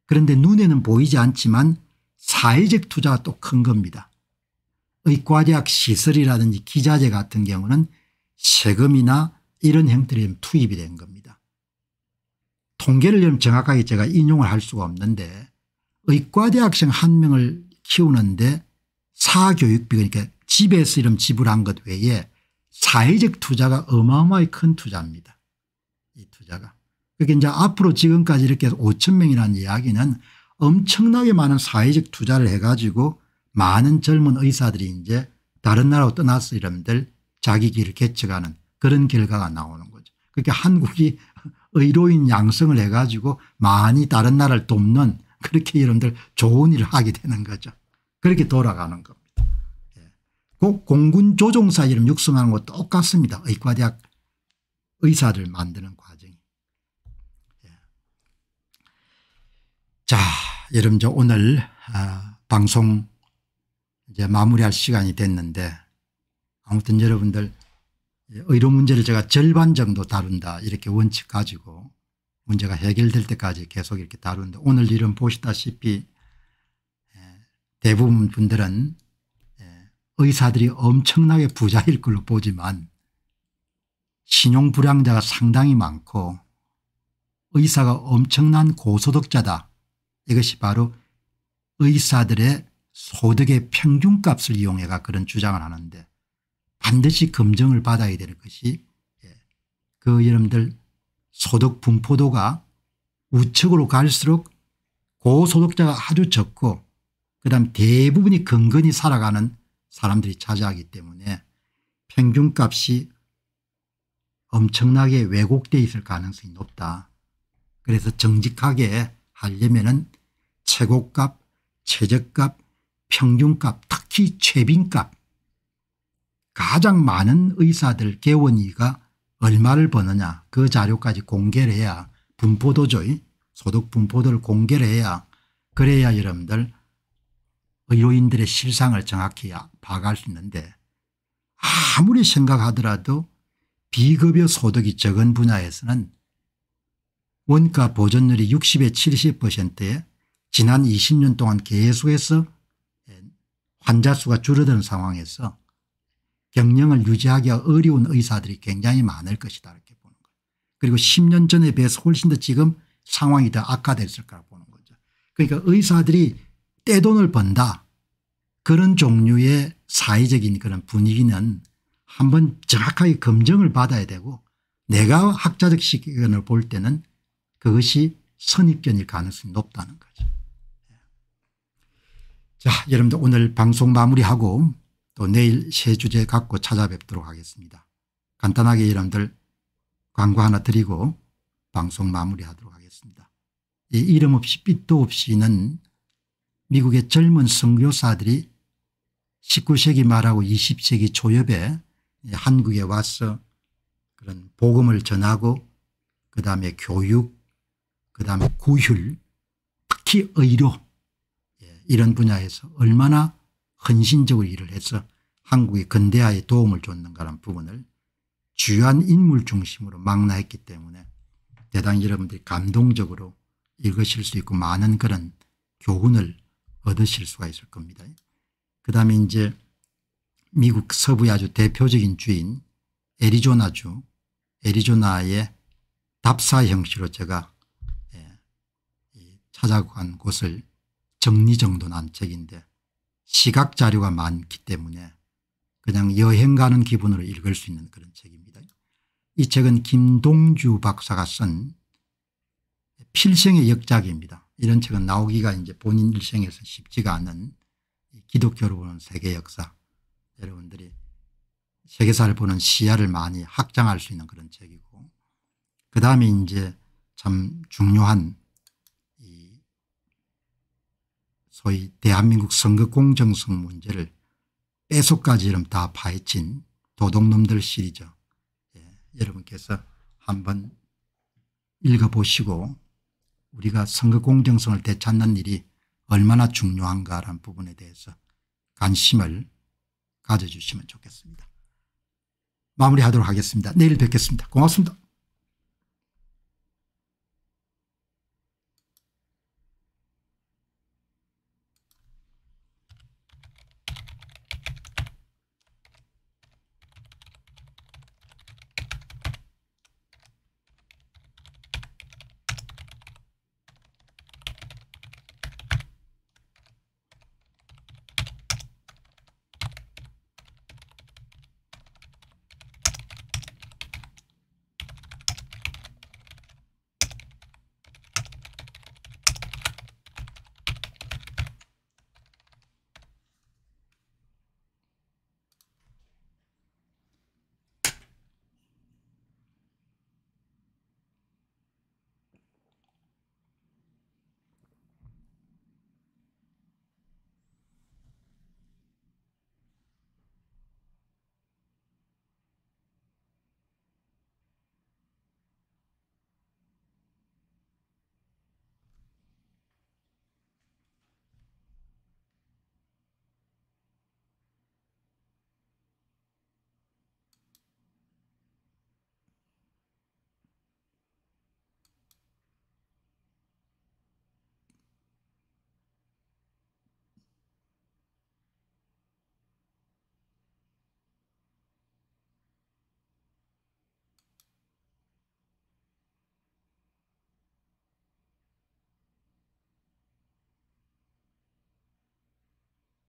그런데 눈에는 보이지 않지만 사회적 투자가 또 큰 겁니다. 의과대학 시설이라든지 기자재 같은 경우는 세금이나 이런 형태로 투입이 된 겁니다. 통계를 좀 정확하게 제가 인용을 할 수가 없는데 의과대학생 한 명을 키우는데 사교육비 그러니까 집에서 이런 지불한 것 외에 사회적 투자가 어마어마히 큰 투자입니다. 이 투자가. 그러니까 이제 앞으로 지금까지 이렇게 5천 명이라는 이야기는 엄청나게 많은 사회적 투자를 해가지고 많은 젊은 의사들이 이제 다른 나라로 떠나서 이름들 자기 길을 개척하는 그런 결과가 나오는 거죠. 그러니 한국이 의료인 양성을 해가지고 많이 다른 나라를 돕는 그렇게 여러분들 좋은 일을 하게 되는 거죠. 그렇게 돌아가는 겁니다. 예. 공군 조종사 이름 육성하는 것 똑같습니다. 의과대학 의사를 만드는 과 자, 여러분 저 오늘 아, 방송 이제 마무리할 시간이 됐는데 아무튼 여러분들 의료 문제를 제가 절반 정도 다룬다 이렇게 원칙 가지고 문제가 해결될 때까지 계속 이렇게 다루는데 오늘 이은 보시다시피 예, 대부분 분들은 예, 의사들이 엄청나게 부자일 걸로 보지만 신용불량자가 상당히 많고 의사가 엄청난 고소득자다 이것이 바로 의사들의 소득의 평균값을 이용해가 그런 주장을 하는데 반드시 검증을 받아야 되는 것이 예, 그 여러분들 소득 분포도가 우측으로 갈수록 고소득자가 아주 적고 그다음 대부분이 근근히 살아가는 사람들이 차지하기 때문에 평균값이 엄청나게 왜곡되어 있을 가능성이 높다. 그래서 정직하게 하려면은 최고값, 최저값, 평균값, 특히 최빈값 가장 많은 의사들 개원이가 얼마를 버느냐 그 자료까지 공개를 해야 분포도죠. 소득 분포도를 공개를 해야 그래야 여러분들 의료인들의 실상을 정확히 파악할 수 있는데 아무리 생각하더라도 비급여 소득이 적은 분야에서는 원가 보존율이 60에 70%에 지난 20년 동안 계속해서 환자 수가 줄어드는 상황에서 경영을 유지하기가 어려운 의사들이 굉장히 많을 것이다 이렇게 보는 거예요. 그리고 10년 전에 비해서 훨씬 더 지금 상황이 더 악화됐을 거라고 보는 거죠. 그러니까 의사들이 떼돈을 번다 그런 종류의 사회적인 그런 분위기는 한번 정확하게 검증을 받아야 되고 내가 학자적 시견을 볼 때는 그것이 선입견일 가능성이 높다는 거죠. 예. 자 여러분들 오늘 방송 마무리하고 또 내일 새 주제 갖고 찾아뵙도록 하겠습니다. 간단하게 여러분들 광고 하나 드리고 방송 마무리하도록 하겠습니다. 이 이름 없이 빛도 없이는 미국의 젊은 선교사들이 19세기 말하고 20세기 초엽에 한국에 와서 그런 복음을 전하고 그다음에 교육 그다음에 구휼 특히 의료 예, 이런 분야에서 얼마나 헌신적으로 일을 해서 한국의 근대화에 도움을 줬는가라는 부분을 주요한 인물 중심으로 망라했기 때문에 대단히 여러분들이 감동적으로 읽으실 수 있고 많은 그런 교훈을 얻으실 수가 있을 겁니다. 그 다음에 이제 미국 서부의 아주 대표적인 주인 애리조나주 애리조나의 답사 형식으로 제가 찾아간 곳을 정리정돈한 책인데 시각자료가 많기 때문에 그냥 여행 가는 기분으로 읽을 수 있는 그런 책입니다. 이 책은 김동주 박사가 쓴 필생의 역작입니다. 이런 책은 나오기가 이제 본인 일생에서 쉽지가 않은 기독교로 보는 세계 역사 여러분들이 세계사를 보는 시야를 많이 확장할 수 있는 그런 책이고 그 다음에 이제 참 중요한 소위 대한민국 선거 공정성 문제를 빼소까지름 다 파헤친 도둑놈들 시리즈 예, 여러분께서 한번 읽어보시고 우리가 선거 공정성을 되찾는 일이 얼마나 중요한가라는 부분에 대해서 관심을 가져주시면 좋겠습니다. 마무리하도록 하겠습니다. 내일 뵙겠습니다. 고맙습니다.